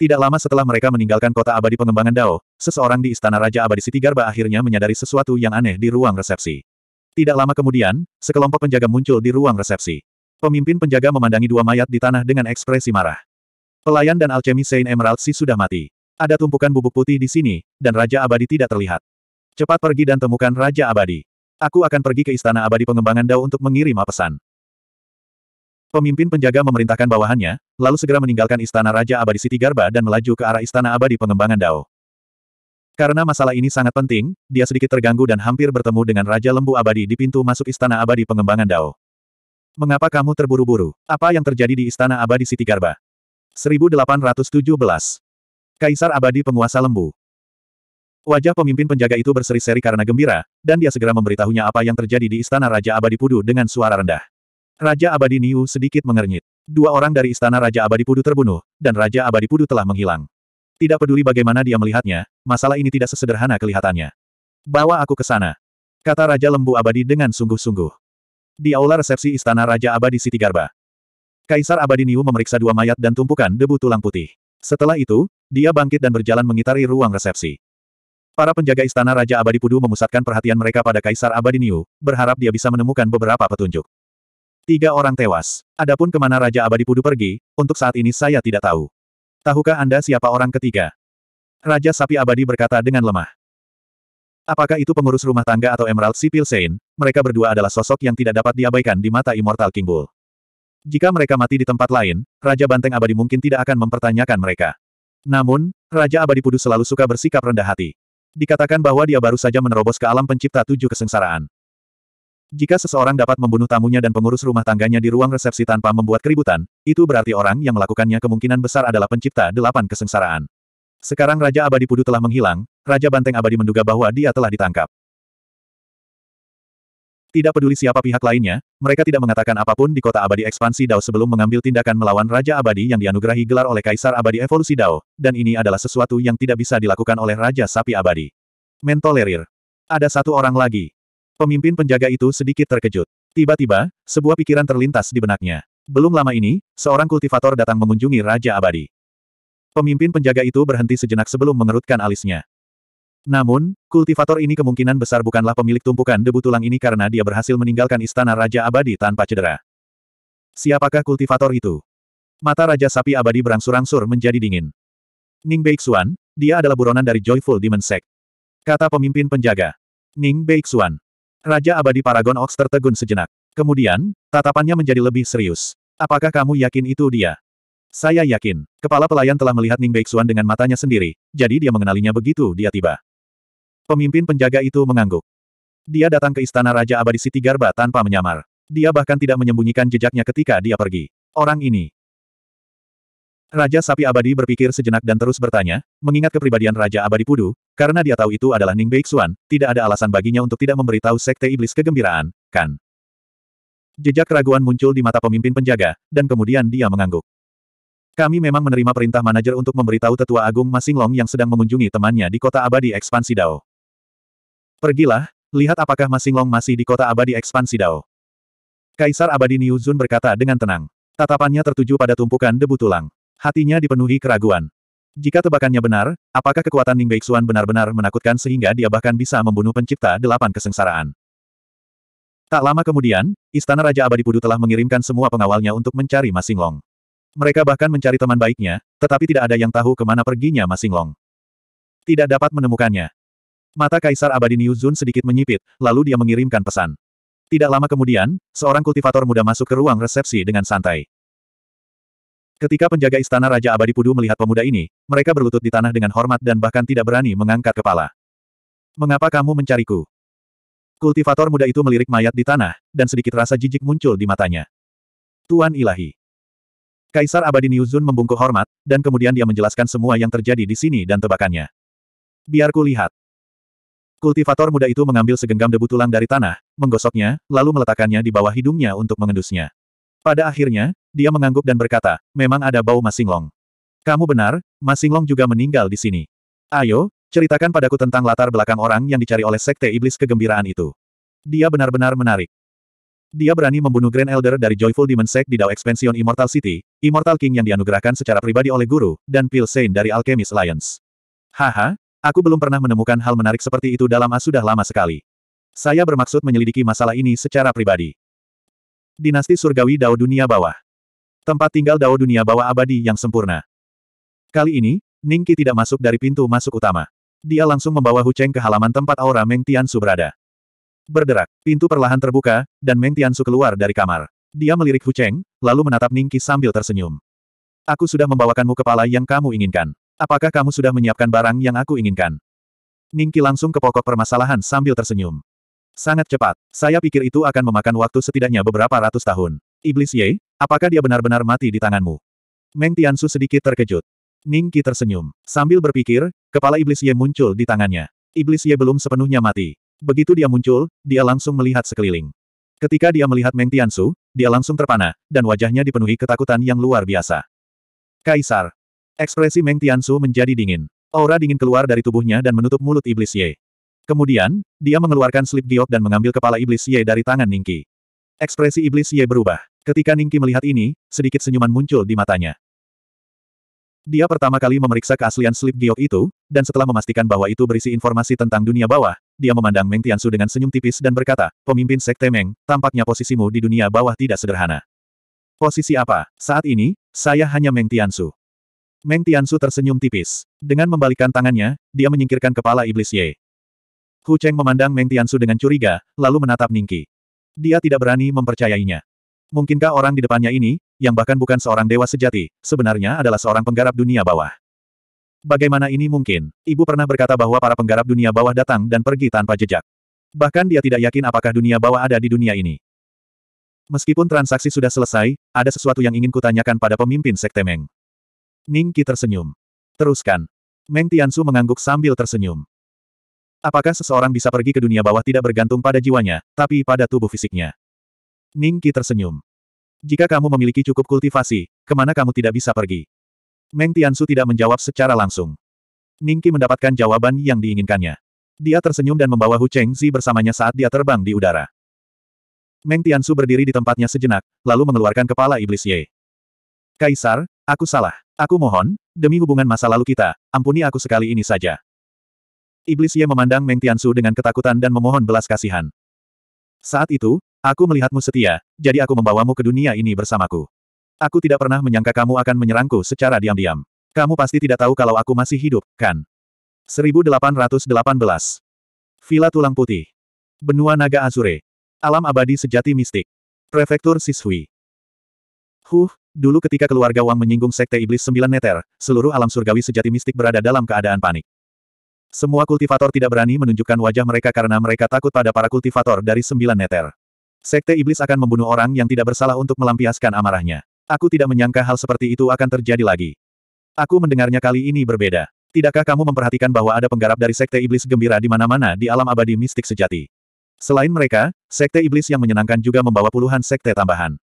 Tidak lama setelah mereka meninggalkan kota abadi pengembangan Dao, seseorang di Istana Raja Abadi Siti Garba akhirnya menyadari sesuatu yang aneh di ruang resepsi. Tidak lama kemudian, sekelompok penjaga muncul di ruang resepsi. Pemimpin penjaga memandangi dua mayat di tanah dengan ekspresi marah. Pelayan dan alchemy Saint Emerald Si sudah mati. Ada tumpukan bubuk putih di sini, dan Raja Abadi tidak terlihat. Cepat pergi dan temukan Raja Abadi. Aku akan pergi ke Istana Abadi Pengembangan Dao untuk mengirim pesan. Pemimpin penjaga memerintahkan bawahannya, lalu segera meninggalkan Istana Raja Abadi Siti Garba dan melaju ke arah Istana Abadi Pengembangan Dao. Karena masalah ini sangat penting, dia sedikit terganggu dan hampir bertemu dengan Raja Lembu Abadi di pintu masuk Istana Abadi Pengembangan Dao. Mengapa kamu terburu-buru? Apa yang terjadi di Istana Abadi Siti Garba? 1817. Kaisar Abadi Penguasa Lembu. Wajah pemimpin penjaga itu berseri-seri karena gembira, dan dia segera memberitahunya apa yang terjadi di istana Raja Abadi Pudu dengan suara rendah. Raja Abadi Niu sedikit mengernyit. Dua orang dari istana Raja Abadi Pudu terbunuh, dan Raja Abadi Pudu telah menghilang. Tidak peduli bagaimana dia melihatnya, masalah ini tidak sesederhana kelihatannya. Bawa aku ke sana. Kata Raja Lembu Abadi dengan sungguh-sungguh. Di aula resepsi istana Raja Abadi Siti Garba, Kaisar Abadi Niu memeriksa dua mayat dan tumpukan debu tulang putih. Setelah itu, dia bangkit dan berjalan mengitari ruang resepsi. Para penjaga istana Raja Abadi Pudu memusatkan perhatian mereka pada Kaisar Abadi Niu, berharap dia bisa menemukan beberapa petunjuk. Tiga orang tewas. Adapun kemana Raja Abadi Pudu pergi, untuk saat ini saya tidak tahu. Tahukah Anda siapa orang ketiga? Raja Sapi Abadi berkata dengan lemah. Apakah itu pengurus rumah tangga atau Emerald Sipil Sein, mereka berdua adalah sosok yang tidak dapat diabaikan di mata Immortal King Bull. Jika mereka mati di tempat lain, Raja Banteng Abadi mungkin tidak akan mempertanyakan mereka. Namun, Raja Abadi Pudu selalu suka bersikap rendah hati. Dikatakan bahwa dia baru saja menerobos ke alam pencipta tujuh kesengsaraan. Jika seseorang dapat membunuh tamunya dan pengurus rumah tangganya di ruang resepsi tanpa membuat keributan, itu berarti orang yang melakukannya kemungkinan besar adalah pencipta delapan kesengsaraan. Sekarang Raja Abadi Pudu telah menghilang, Raja Banteng Abadi menduga bahwa dia telah ditangkap. Tidak peduli siapa pihak lainnya, mereka tidak mengatakan apapun di kota abadi ekspansi Dao sebelum mengambil tindakan melawan Raja Abadi yang dianugerahi gelar oleh Kaisar Abadi Evolusi Dao, dan ini adalah sesuatu yang tidak bisa dilakukan oleh Raja Sapi Abadi. Mentolerir. Ada satu orang lagi. Pemimpin penjaga itu sedikit terkejut. Tiba-tiba, sebuah pikiran terlintas di benaknya. Belum lama ini, seorang kultivator datang mengunjungi Raja Abadi. Pemimpin penjaga itu berhenti sejenak sebelum mengerutkan alisnya. Namun, kultivator ini kemungkinan besar bukanlah pemilik tumpukan debu tulang ini karena dia berhasil meninggalkan istana Raja Abadi tanpa cedera. Siapakah kultivator itu? Mata Raja Sapi Abadi berangsur-angsur menjadi dingin. Ning Beixuan, dia adalah buronan dari Joyful Demon Sect. Kata pemimpin penjaga. Ning Beixuan. Raja Abadi Paragon Ox tertegun sejenak. Kemudian, tatapannya menjadi lebih serius. Apakah kamu yakin itu dia? Saya yakin. Kepala pelayan telah melihat Ning Beixuan dengan matanya sendiri, jadi dia mengenalinya begitu dia tiba. Pemimpin penjaga itu mengangguk. Dia datang ke istana Raja Abadi Siti Garba tanpa menyamar. Dia bahkan tidak menyembunyikan jejaknya ketika dia pergi. Orang ini. Raja Sapi Abadi berpikir sejenak dan terus bertanya, mengingat kepribadian Raja Abadi Pudu, karena dia tahu itu adalah Ning Beixuan, tidak ada alasan baginya untuk tidak memberitahu Sekte Iblis kegembiraan, kan? Jejak keraguan muncul di mata pemimpin penjaga, dan kemudian dia mengangguk. Kami memang menerima perintah manajer untuk memberitahu tetua agung Masinglong yang sedang mengunjungi temannya di kota abadi ekspansi Dao. Pergilah, lihat apakah Masing Long masih di kota abadi ekspansi Dao. Kaisar abadi Niu Zun berkata dengan tenang. Tatapannya tertuju pada tumpukan debu tulang. Hatinya dipenuhi keraguan. Jika tebakannya benar, apakah kekuatan Ning Beixuan benar-benar menakutkan sehingga dia bahkan bisa membunuh pencipta delapan kesengsaraan? Tak lama kemudian, Istana Raja Abadi Pudu telah mengirimkan semua pengawalnya untuk mencari Masing Long. Mereka bahkan mencari teman baiknya, tetapi tidak ada yang tahu kemana perginya Masing Long. Tidak dapat menemukannya. Mata Kaisar Abadi Niu Zun sedikit menyipit, lalu dia mengirimkan pesan. Tidak lama kemudian, seorang kultivator muda masuk ke ruang resepsi dengan santai. Ketika penjaga istana Raja Abadi Pudu melihat pemuda ini, mereka berlutut di tanah dengan hormat dan bahkan tidak berani mengangkat kepala. Mengapa kamu mencariku? Kultivator muda itu melirik mayat di tanah, dan sedikit rasa jijik muncul di matanya. Tuan Ilahi. Kaisar Abadi Niu Zun membungkuk hormat, dan kemudian dia menjelaskan semua yang terjadi di sini dan tebakannya. Biarku lihat. Kultivator muda itu mengambil segenggam debu tulang dari tanah, menggosoknya, lalu meletakkannya di bawah hidungnya untuk mengendusnya. Pada akhirnya, dia mengangguk dan berkata, memang ada bau masinglong. Kamu benar, masinglong juga meninggal di sini. Ayo, ceritakan padaku tentang latar belakang orang yang dicari oleh sekte iblis kegembiraan itu. Dia benar-benar menarik. Dia berani membunuh Grand Elder dari Joyful Demon Sect di Dao Expansion Immortal City, Immortal King yang dianugerahkan secara pribadi oleh guru, dan Pil dari Alchemist Alliance. Haha, Aku belum pernah menemukan hal menarik seperti itu dalam A sudah lama sekali. Saya bermaksud menyelidiki masalah ini secara pribadi. Dinasti Surgawi Dao Dunia Bawah. Tempat tinggal Dao Dunia Bawah Abadi yang sempurna. Kali ini, Ningki tidak masuk dari pintu masuk utama. Dia langsung membawa Hu Cheng ke halaman tempat aura Meng Tiansu berada. Berderak, pintu perlahan terbuka, dan Meng Su keluar dari kamar. Dia melirik Hu Cheng, lalu menatap Ningki sambil tersenyum. Aku sudah membawakanmu kepala yang kamu inginkan. Apakah kamu sudah menyiapkan barang yang aku inginkan? Ningki langsung ke pokok permasalahan sambil tersenyum. Sangat cepat. Saya pikir itu akan memakan waktu setidaknya beberapa ratus tahun. Iblis Ye, apakah dia benar-benar mati di tanganmu? Meng Tiansu sedikit terkejut. Ningki tersenyum. Sambil berpikir, kepala Iblis Ye muncul di tangannya. Iblis Ye belum sepenuhnya mati. Begitu dia muncul, dia langsung melihat sekeliling. Ketika dia melihat Meng Tiansu, dia langsung terpana, dan wajahnya dipenuhi ketakutan yang luar biasa. Kaisar, Ekspresi Meng Tiansu menjadi dingin. Aura dingin keluar dari tubuhnya dan menutup mulut iblis Ye. Kemudian, dia mengeluarkan slip giok dan mengambil kepala iblis Ye dari tangan Ningki. Ekspresi iblis Ye berubah. Ketika Ningki melihat ini, sedikit senyuman muncul di matanya. Dia pertama kali memeriksa keaslian slip giok itu, dan setelah memastikan bahwa itu berisi informasi tentang dunia bawah, dia memandang Meng Tiansu dengan senyum tipis dan berkata, Pemimpin Sekte Meng, tampaknya posisimu di dunia bawah tidak sederhana. Posisi apa? Saat ini, saya hanya Meng Tiansu. Meng Tiansu tersenyum tipis. Dengan membalikkan tangannya, dia menyingkirkan kepala iblis Ye. Hu Cheng memandang Meng Tiansu dengan curiga, lalu menatap Ningki. Dia tidak berani mempercayainya. Mungkinkah orang di depannya ini, yang bahkan bukan seorang dewa sejati, sebenarnya adalah seorang penggarap dunia bawah? Bagaimana ini mungkin? Ibu pernah berkata bahwa para penggarap dunia bawah datang dan pergi tanpa jejak. Bahkan dia tidak yakin apakah dunia bawah ada di dunia ini. Meskipun transaksi sudah selesai, ada sesuatu yang ingin kutanyakan pada pemimpin Sekte Meng. Ning Qi tersenyum. Teruskan. Meng Tiansu mengangguk sambil tersenyum. Apakah seseorang bisa pergi ke dunia bawah tidak bergantung pada jiwanya, tapi pada tubuh fisiknya? Ning Qi tersenyum. Jika kamu memiliki cukup kultivasi, kemana kamu tidak bisa pergi? Meng Tiansu tidak menjawab secara langsung. Ning Qi mendapatkan jawaban yang diinginkannya. Dia tersenyum dan membawa Hu Zi bersamanya saat dia terbang di udara. Meng Tiansu berdiri di tempatnya sejenak, lalu mengeluarkan kepala iblis Ye. Kaisar, Aku salah. Aku mohon, demi hubungan masa lalu kita, ampuni aku sekali ini saja. Iblis Ye memandang Meng Tiansu dengan ketakutan dan memohon belas kasihan. Saat itu, aku melihatmu setia, jadi aku membawamu ke dunia ini bersamaku. Aku tidak pernah menyangka kamu akan menyerangku secara diam-diam. Kamu pasti tidak tahu kalau aku masih hidup, kan? 1818 Villa Tulang Putih Benua Naga Azure Alam abadi sejati mistik Prefektur Sishui Huh, Dulu ketika keluarga Wang menyinggung Sekte Iblis Sembilan Neter, seluruh alam surgawi sejati mistik berada dalam keadaan panik. Semua kultivator tidak berani menunjukkan wajah mereka karena mereka takut pada para kultivator dari Sembilan Neter. Sekte Iblis akan membunuh orang yang tidak bersalah untuk melampiaskan amarahnya. Aku tidak menyangka hal seperti itu akan terjadi lagi. Aku mendengarnya kali ini berbeda. Tidakkah kamu memperhatikan bahwa ada penggarap dari Sekte Iblis gembira di mana-mana di alam abadi mistik sejati? Selain mereka, Sekte Iblis yang menyenangkan juga membawa puluhan sekte tambahan.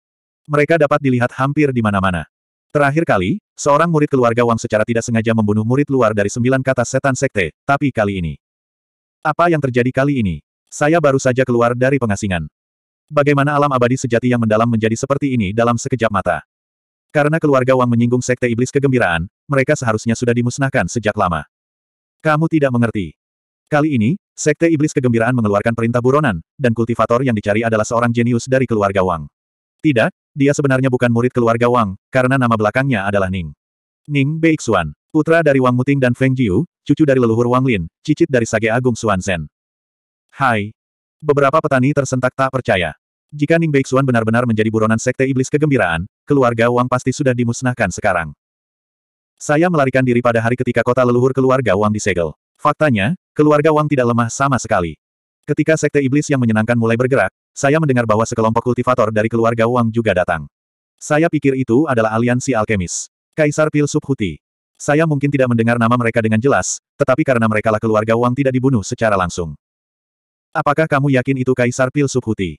Mereka dapat dilihat hampir di mana-mana. Terakhir kali, seorang murid keluarga Wang secara tidak sengaja membunuh murid luar dari sembilan kata setan sekte, tapi kali ini. Apa yang terjadi kali ini? Saya baru saja keluar dari pengasingan. Bagaimana alam abadi sejati yang mendalam menjadi seperti ini dalam sekejap mata? Karena keluarga Wang menyinggung sekte iblis kegembiraan, mereka seharusnya sudah dimusnahkan sejak lama. Kamu tidak mengerti. Kali ini, Sekte Iblis Kegembiraan mengeluarkan perintah buronan, dan kultivator yang dicari adalah seorang jenius dari keluarga Wang. Tidak, dia sebenarnya bukan murid keluarga Wang, karena nama belakangnya adalah Ning. Ning Beixuan, putra dari Wang Muting dan Feng Jiu, cucu dari leluhur Wang Lin, cicit dari Sage Agung Xuanzhen. Hai. Beberapa petani tersentak tak percaya. Jika Ning Beixuan benar-benar menjadi buronan sekte iblis kegembiraan, keluarga Wang pasti sudah dimusnahkan sekarang. Saya melarikan diri pada hari ketika kota leluhur keluarga Wang disegel. Faktanya, keluarga Wang tidak lemah sama sekali. Ketika sekte iblis yang menyenangkan mulai bergerak, saya mendengar bahwa sekelompok kultivator dari keluarga Wang juga datang. Saya pikir itu adalah aliansi alkemis. Kaisar Pil Huti. Saya mungkin tidak mendengar nama mereka dengan jelas, tetapi karena merekalah keluarga Wang tidak dibunuh secara langsung. Apakah kamu yakin itu Kaisar Pil Huti?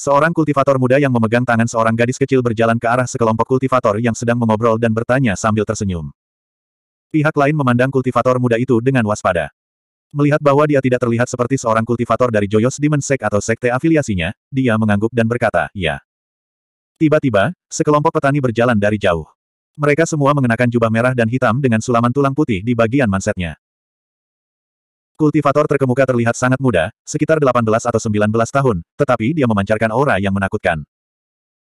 Seorang kultivator muda yang memegang tangan seorang gadis kecil berjalan ke arah sekelompok kultivator yang sedang mengobrol dan bertanya sambil tersenyum. Pihak lain memandang kultivator muda itu dengan waspada. Melihat bahwa dia tidak terlihat seperti seorang kultivator dari Joyos Demon Sect atau sekte afiliasinya, dia mengangguk dan berkata, ya. Tiba-tiba, sekelompok petani berjalan dari jauh. Mereka semua mengenakan jubah merah dan hitam dengan sulaman tulang putih di bagian mansetnya. Kultivator terkemuka terlihat sangat muda, sekitar 18 atau 19 tahun, tetapi dia memancarkan aura yang menakutkan.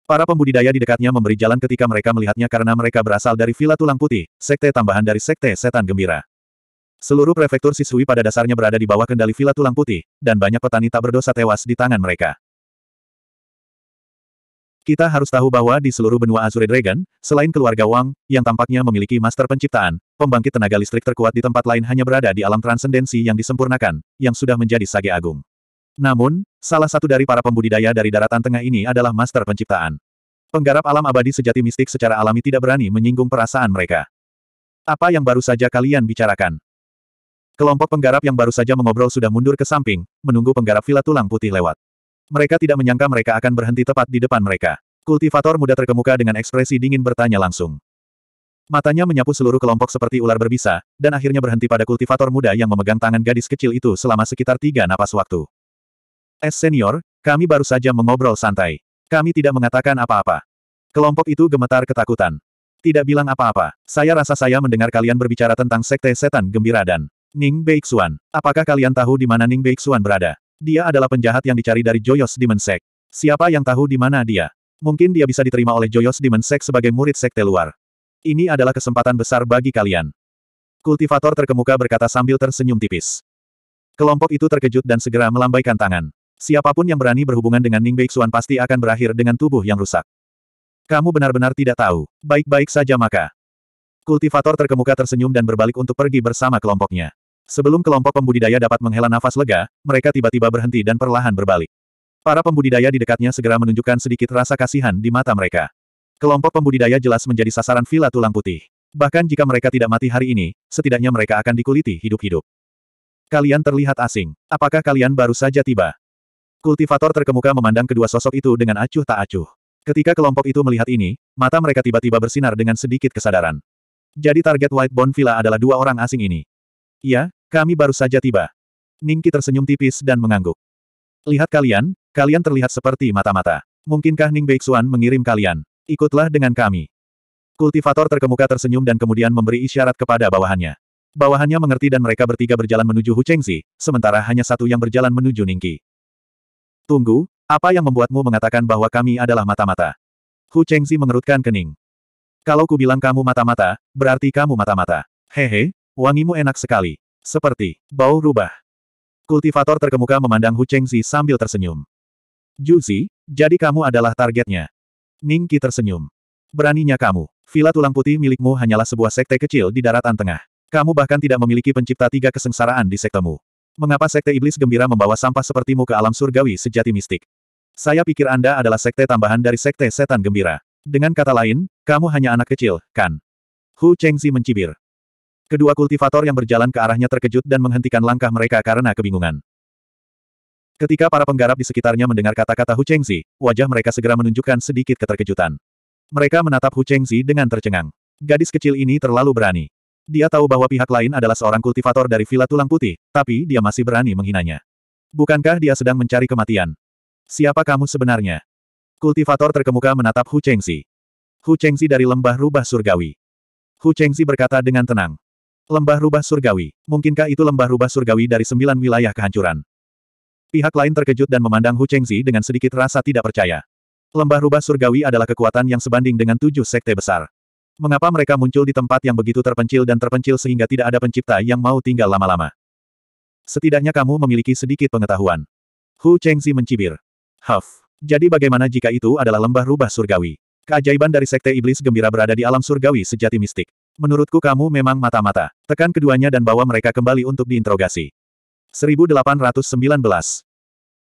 Para pembudidaya di dekatnya memberi jalan ketika mereka melihatnya karena mereka berasal dari Villa Tulang Putih, sekte tambahan dari Sekte Setan Gembira. Seluruh prefektur Sisui pada dasarnya berada di bawah kendali Villa Tulang Putih, dan banyak petani tak berdosa tewas di tangan mereka. Kita harus tahu bahwa di seluruh benua Azure Dragon, selain keluarga Wang, yang tampaknya memiliki master penciptaan, pembangkit tenaga listrik terkuat di tempat lain hanya berada di alam transendensi yang disempurnakan, yang sudah menjadi sage agung. Namun, salah satu dari para pembudidaya dari daratan tengah ini adalah master penciptaan. Penggarap alam abadi sejati mistik secara alami tidak berani menyinggung perasaan mereka. Apa yang baru saja kalian bicarakan? Kelompok penggarap yang baru saja mengobrol sudah mundur ke samping, menunggu penggarap villa tulang putih lewat. Mereka tidak menyangka mereka akan berhenti tepat di depan mereka. Kultivator muda terkemuka dengan ekspresi dingin bertanya langsung. Matanya menyapu seluruh kelompok seperti ular berbisa, dan akhirnya berhenti pada kultivator muda yang memegang tangan gadis kecil itu selama sekitar tiga napas waktu. Es senior, kami baru saja mengobrol santai. Kami tidak mengatakan apa-apa. Kelompok itu gemetar ketakutan. Tidak bilang apa-apa. Saya rasa saya mendengar kalian berbicara tentang sekte setan gembira dan Ning Beixuan. Apakah kalian tahu di mana Ning Beixuan berada? Dia adalah penjahat yang dicari dari Joyos Demon Sect. Siapa yang tahu di mana dia? Mungkin dia bisa diterima oleh Joyos Demon Sect sebagai murid sekte luar. Ini adalah kesempatan besar bagi kalian. Kultivator terkemuka berkata sambil tersenyum tipis. Kelompok itu terkejut dan segera melambaikan tangan. Siapapun yang berani berhubungan dengan Ning Beixuan pasti akan berakhir dengan tubuh yang rusak. Kamu benar-benar tidak tahu. Baik-baik saja maka. Kultivator terkemuka tersenyum dan berbalik untuk pergi bersama kelompoknya. Sebelum kelompok pembudidaya dapat menghela nafas lega, mereka tiba-tiba berhenti dan perlahan berbalik. Para pembudidaya di dekatnya segera menunjukkan sedikit rasa kasihan di mata mereka. Kelompok pembudidaya jelas menjadi sasaran vila tulang putih. Bahkan jika mereka tidak mati hari ini, setidaknya mereka akan dikuliti hidup-hidup. Kalian terlihat asing. Apakah kalian baru saja tiba? Kultivator terkemuka memandang kedua sosok itu dengan acuh tak acuh. Ketika kelompok itu melihat ini, mata mereka tiba-tiba bersinar dengan sedikit kesadaran. Jadi target White Bone Villa adalah dua orang asing ini. Iya, kami baru saja tiba. Ningki tersenyum tipis dan mengangguk. Lihat kalian, kalian terlihat seperti mata-mata. Mungkinkah Ning Beixuan mengirim kalian? Ikutlah dengan kami. Kultivator terkemuka tersenyum dan kemudian memberi isyarat kepada bawahannya. Bawahannya mengerti dan mereka bertiga berjalan menuju Hu Chengzi, sementara hanya satu yang berjalan menuju Ningki. Tunggu, apa yang membuatmu mengatakan bahwa kami adalah mata-mata? Hu Chengzi mengerutkan kening. Kalau ku bilang kamu mata-mata, berarti kamu mata-mata. Hehe, Wangimu enak sekali. Seperti, bau rubah. Kultivator terkemuka memandang Hu Chengzi sambil tersenyum. Juzi, jadi kamu adalah targetnya. Ning Qi tersenyum. Beraninya kamu. Vila tulang putih milikmu hanyalah sebuah sekte kecil di daratan tengah. Kamu bahkan tidak memiliki pencipta tiga kesengsaraan di sektemu. Mengapa sekte iblis gembira membawa sampah sepertimu ke alam surgawi sejati mistik? Saya pikir Anda adalah sekte tambahan dari sekte setan gembira. Dengan kata lain, kamu hanya anak kecil, kan? Hu Chengzi mencibir. Kedua kultivator yang berjalan ke arahnya terkejut dan menghentikan langkah mereka karena kebingungan. Ketika para penggarap di sekitarnya mendengar kata-kata Hu Chengzi, wajah mereka segera menunjukkan sedikit keterkejutan. Mereka menatap Hu Chengzi dengan tercengang. Gadis kecil ini terlalu berani. Dia tahu bahwa pihak lain adalah seorang kultivator dari Villa Tulang Putih, tapi dia masih berani menghinanya. Bukankah dia sedang mencari kematian? Siapa kamu sebenarnya? Kultivator terkemuka menatap Hu Chengzi. Hu Chengzi dari lembah rubah surgawi. Hu Chengzi berkata dengan tenang. Lembah rubah surgawi. Mungkinkah itu lembah rubah surgawi dari sembilan wilayah kehancuran? Pihak lain terkejut dan memandang Hu Chengzi dengan sedikit rasa tidak percaya. Lembah rubah surgawi adalah kekuatan yang sebanding dengan tujuh sekte besar. Mengapa mereka muncul di tempat yang begitu terpencil dan terpencil sehingga tidak ada pencipta yang mau tinggal lama-lama? Setidaknya kamu memiliki sedikit pengetahuan. Hu Chengzi mencibir. Huff. Jadi bagaimana jika itu adalah lembah rubah surgawi? Keajaiban dari Sekte Iblis Gembira berada di alam surgawi sejati mistik. Menurutku kamu memang mata-mata. Tekan keduanya dan bawa mereka kembali untuk diinterogasi. 1819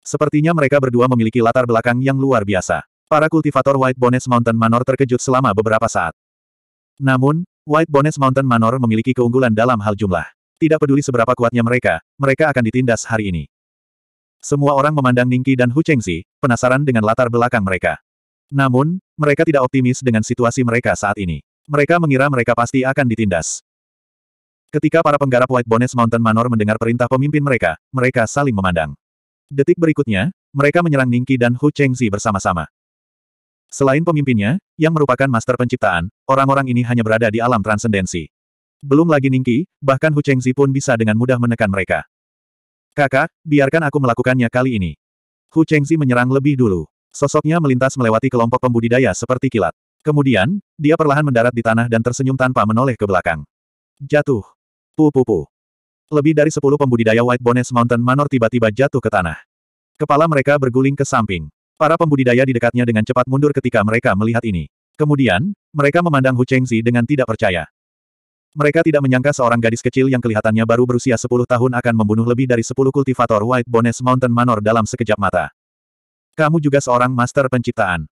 Sepertinya mereka berdua memiliki latar belakang yang luar biasa. Para kultivator White Bones Mountain Manor terkejut selama beberapa saat. Namun, White Bones Mountain Manor memiliki keunggulan dalam hal jumlah. Tidak peduli seberapa kuatnya mereka, mereka akan ditindas hari ini. Semua orang memandang Ningki dan Hu Chengzi, penasaran dengan latar belakang mereka. Namun, mereka tidak optimis dengan situasi mereka saat ini. Mereka mengira mereka pasti akan ditindas. Ketika para penggarap White Bones Mountain Manor mendengar perintah pemimpin mereka, mereka saling memandang. Detik berikutnya, mereka menyerang Ningki dan Hu Chengzi bersama-sama. Selain pemimpinnya, yang merupakan master penciptaan, orang-orang ini hanya berada di alam transendensi. Belum lagi Ningki, bahkan Hu Chengzi pun bisa dengan mudah menekan mereka. Kakak, biarkan aku melakukannya kali ini. Hu Chengzi menyerang lebih dulu. Sosoknya melintas melewati kelompok pembudidaya seperti kilat. Kemudian, dia perlahan mendarat di tanah dan tersenyum tanpa menoleh ke belakang. Jatuh. Pu pu Lebih dari sepuluh pembudidaya White Bones Mountain Manor tiba-tiba jatuh ke tanah. Kepala mereka berguling ke samping. Para pembudidaya di dekatnya dengan cepat mundur ketika mereka melihat ini. Kemudian, mereka memandang Hu Chengzi dengan tidak percaya. Mereka tidak menyangka seorang gadis kecil yang kelihatannya baru berusia 10 tahun akan membunuh lebih dari 10 kultivator White Bones Mountain Manor dalam sekejap mata. Kamu juga seorang master penciptaan.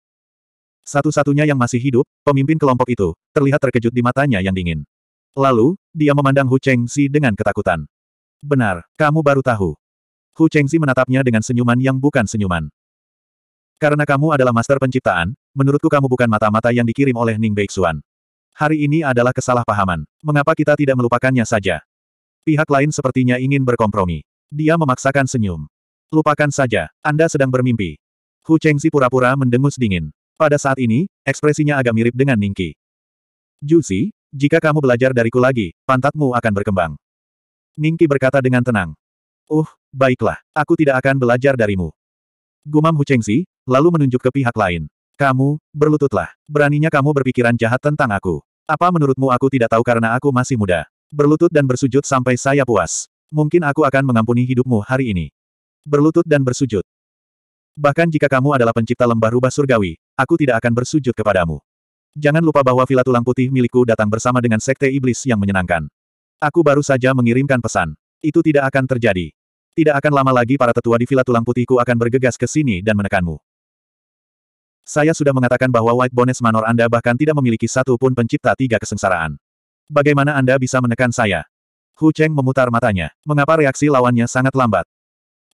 Satu-satunya yang masih hidup, pemimpin kelompok itu, terlihat terkejut di matanya yang dingin. Lalu, dia memandang Hu Chengzi dengan ketakutan. Benar, kamu baru tahu. Hu Chengzi menatapnya dengan senyuman yang bukan senyuman. Karena kamu adalah master penciptaan, menurutku kamu bukan mata-mata yang dikirim oleh Ning Beixuan. Hari ini adalah kesalahpahaman. Mengapa kita tidak melupakannya saja? Pihak lain sepertinya ingin berkompromi. Dia memaksakan senyum. Lupakan saja, Anda sedang bermimpi. Hu Chengzi pura-pura mendengus dingin. Pada saat ini, ekspresinya agak mirip dengan Ningki. Juzi, jika kamu belajar dariku lagi, pantatmu akan berkembang. Ningki berkata dengan tenang. Uh, baiklah, aku tidak akan belajar darimu. Gumam Hu Chengzi, lalu menunjuk ke pihak lain. Kamu, berlututlah. Beraninya kamu berpikiran jahat tentang aku. Apa menurutmu aku tidak tahu karena aku masih muda? Berlutut dan bersujud sampai saya puas. Mungkin aku akan mengampuni hidupmu hari ini. Berlutut dan bersujud. Bahkan jika kamu adalah pencipta lembah rubah surgawi, aku tidak akan bersujud kepadamu. Jangan lupa bahwa villa tulang putih milikku datang bersama dengan sekte iblis yang menyenangkan. Aku baru saja mengirimkan pesan. Itu tidak akan terjadi. Tidak akan lama lagi para tetua di villa tulang putihku akan bergegas ke sini dan menekanmu. Saya sudah mengatakan bahwa White Bones Manor Anda bahkan tidak memiliki satu pun pencipta tiga kesengsaraan. Bagaimana Anda bisa menekan saya? Hu Cheng memutar matanya. Mengapa reaksi lawannya sangat lambat?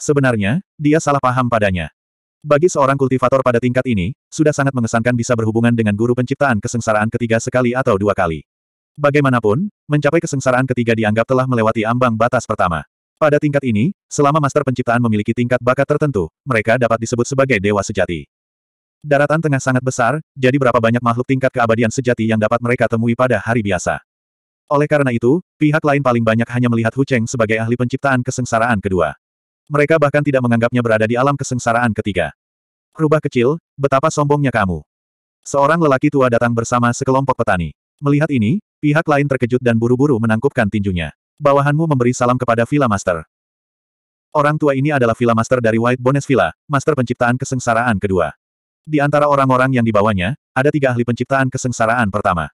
Sebenarnya, dia salah paham padanya. Bagi seorang kultivator pada tingkat ini, sudah sangat mengesankan bisa berhubungan dengan guru penciptaan kesengsaraan ketiga sekali atau dua kali. Bagaimanapun, mencapai kesengsaraan ketiga dianggap telah melewati ambang batas pertama. Pada tingkat ini, selama master penciptaan memiliki tingkat bakat tertentu, mereka dapat disebut sebagai dewa sejati. Daratan tengah sangat besar, jadi berapa banyak makhluk tingkat keabadian sejati yang dapat mereka temui pada hari biasa. Oleh karena itu, pihak lain paling banyak hanya melihat Hu Cheng sebagai ahli penciptaan kesengsaraan kedua. Mereka bahkan tidak menganggapnya berada di alam kesengsaraan ketiga. Rubah kecil, betapa sombongnya kamu. Seorang lelaki tua datang bersama sekelompok petani. Melihat ini, pihak lain terkejut dan buru-buru menangkupkan tinjunya. Bawahanmu memberi salam kepada Villa Master. Orang tua ini adalah Villa Master dari White Bones Villa, Master penciptaan kesengsaraan kedua. Di antara orang-orang yang dibawanya, ada tiga ahli penciptaan kesengsaraan pertama.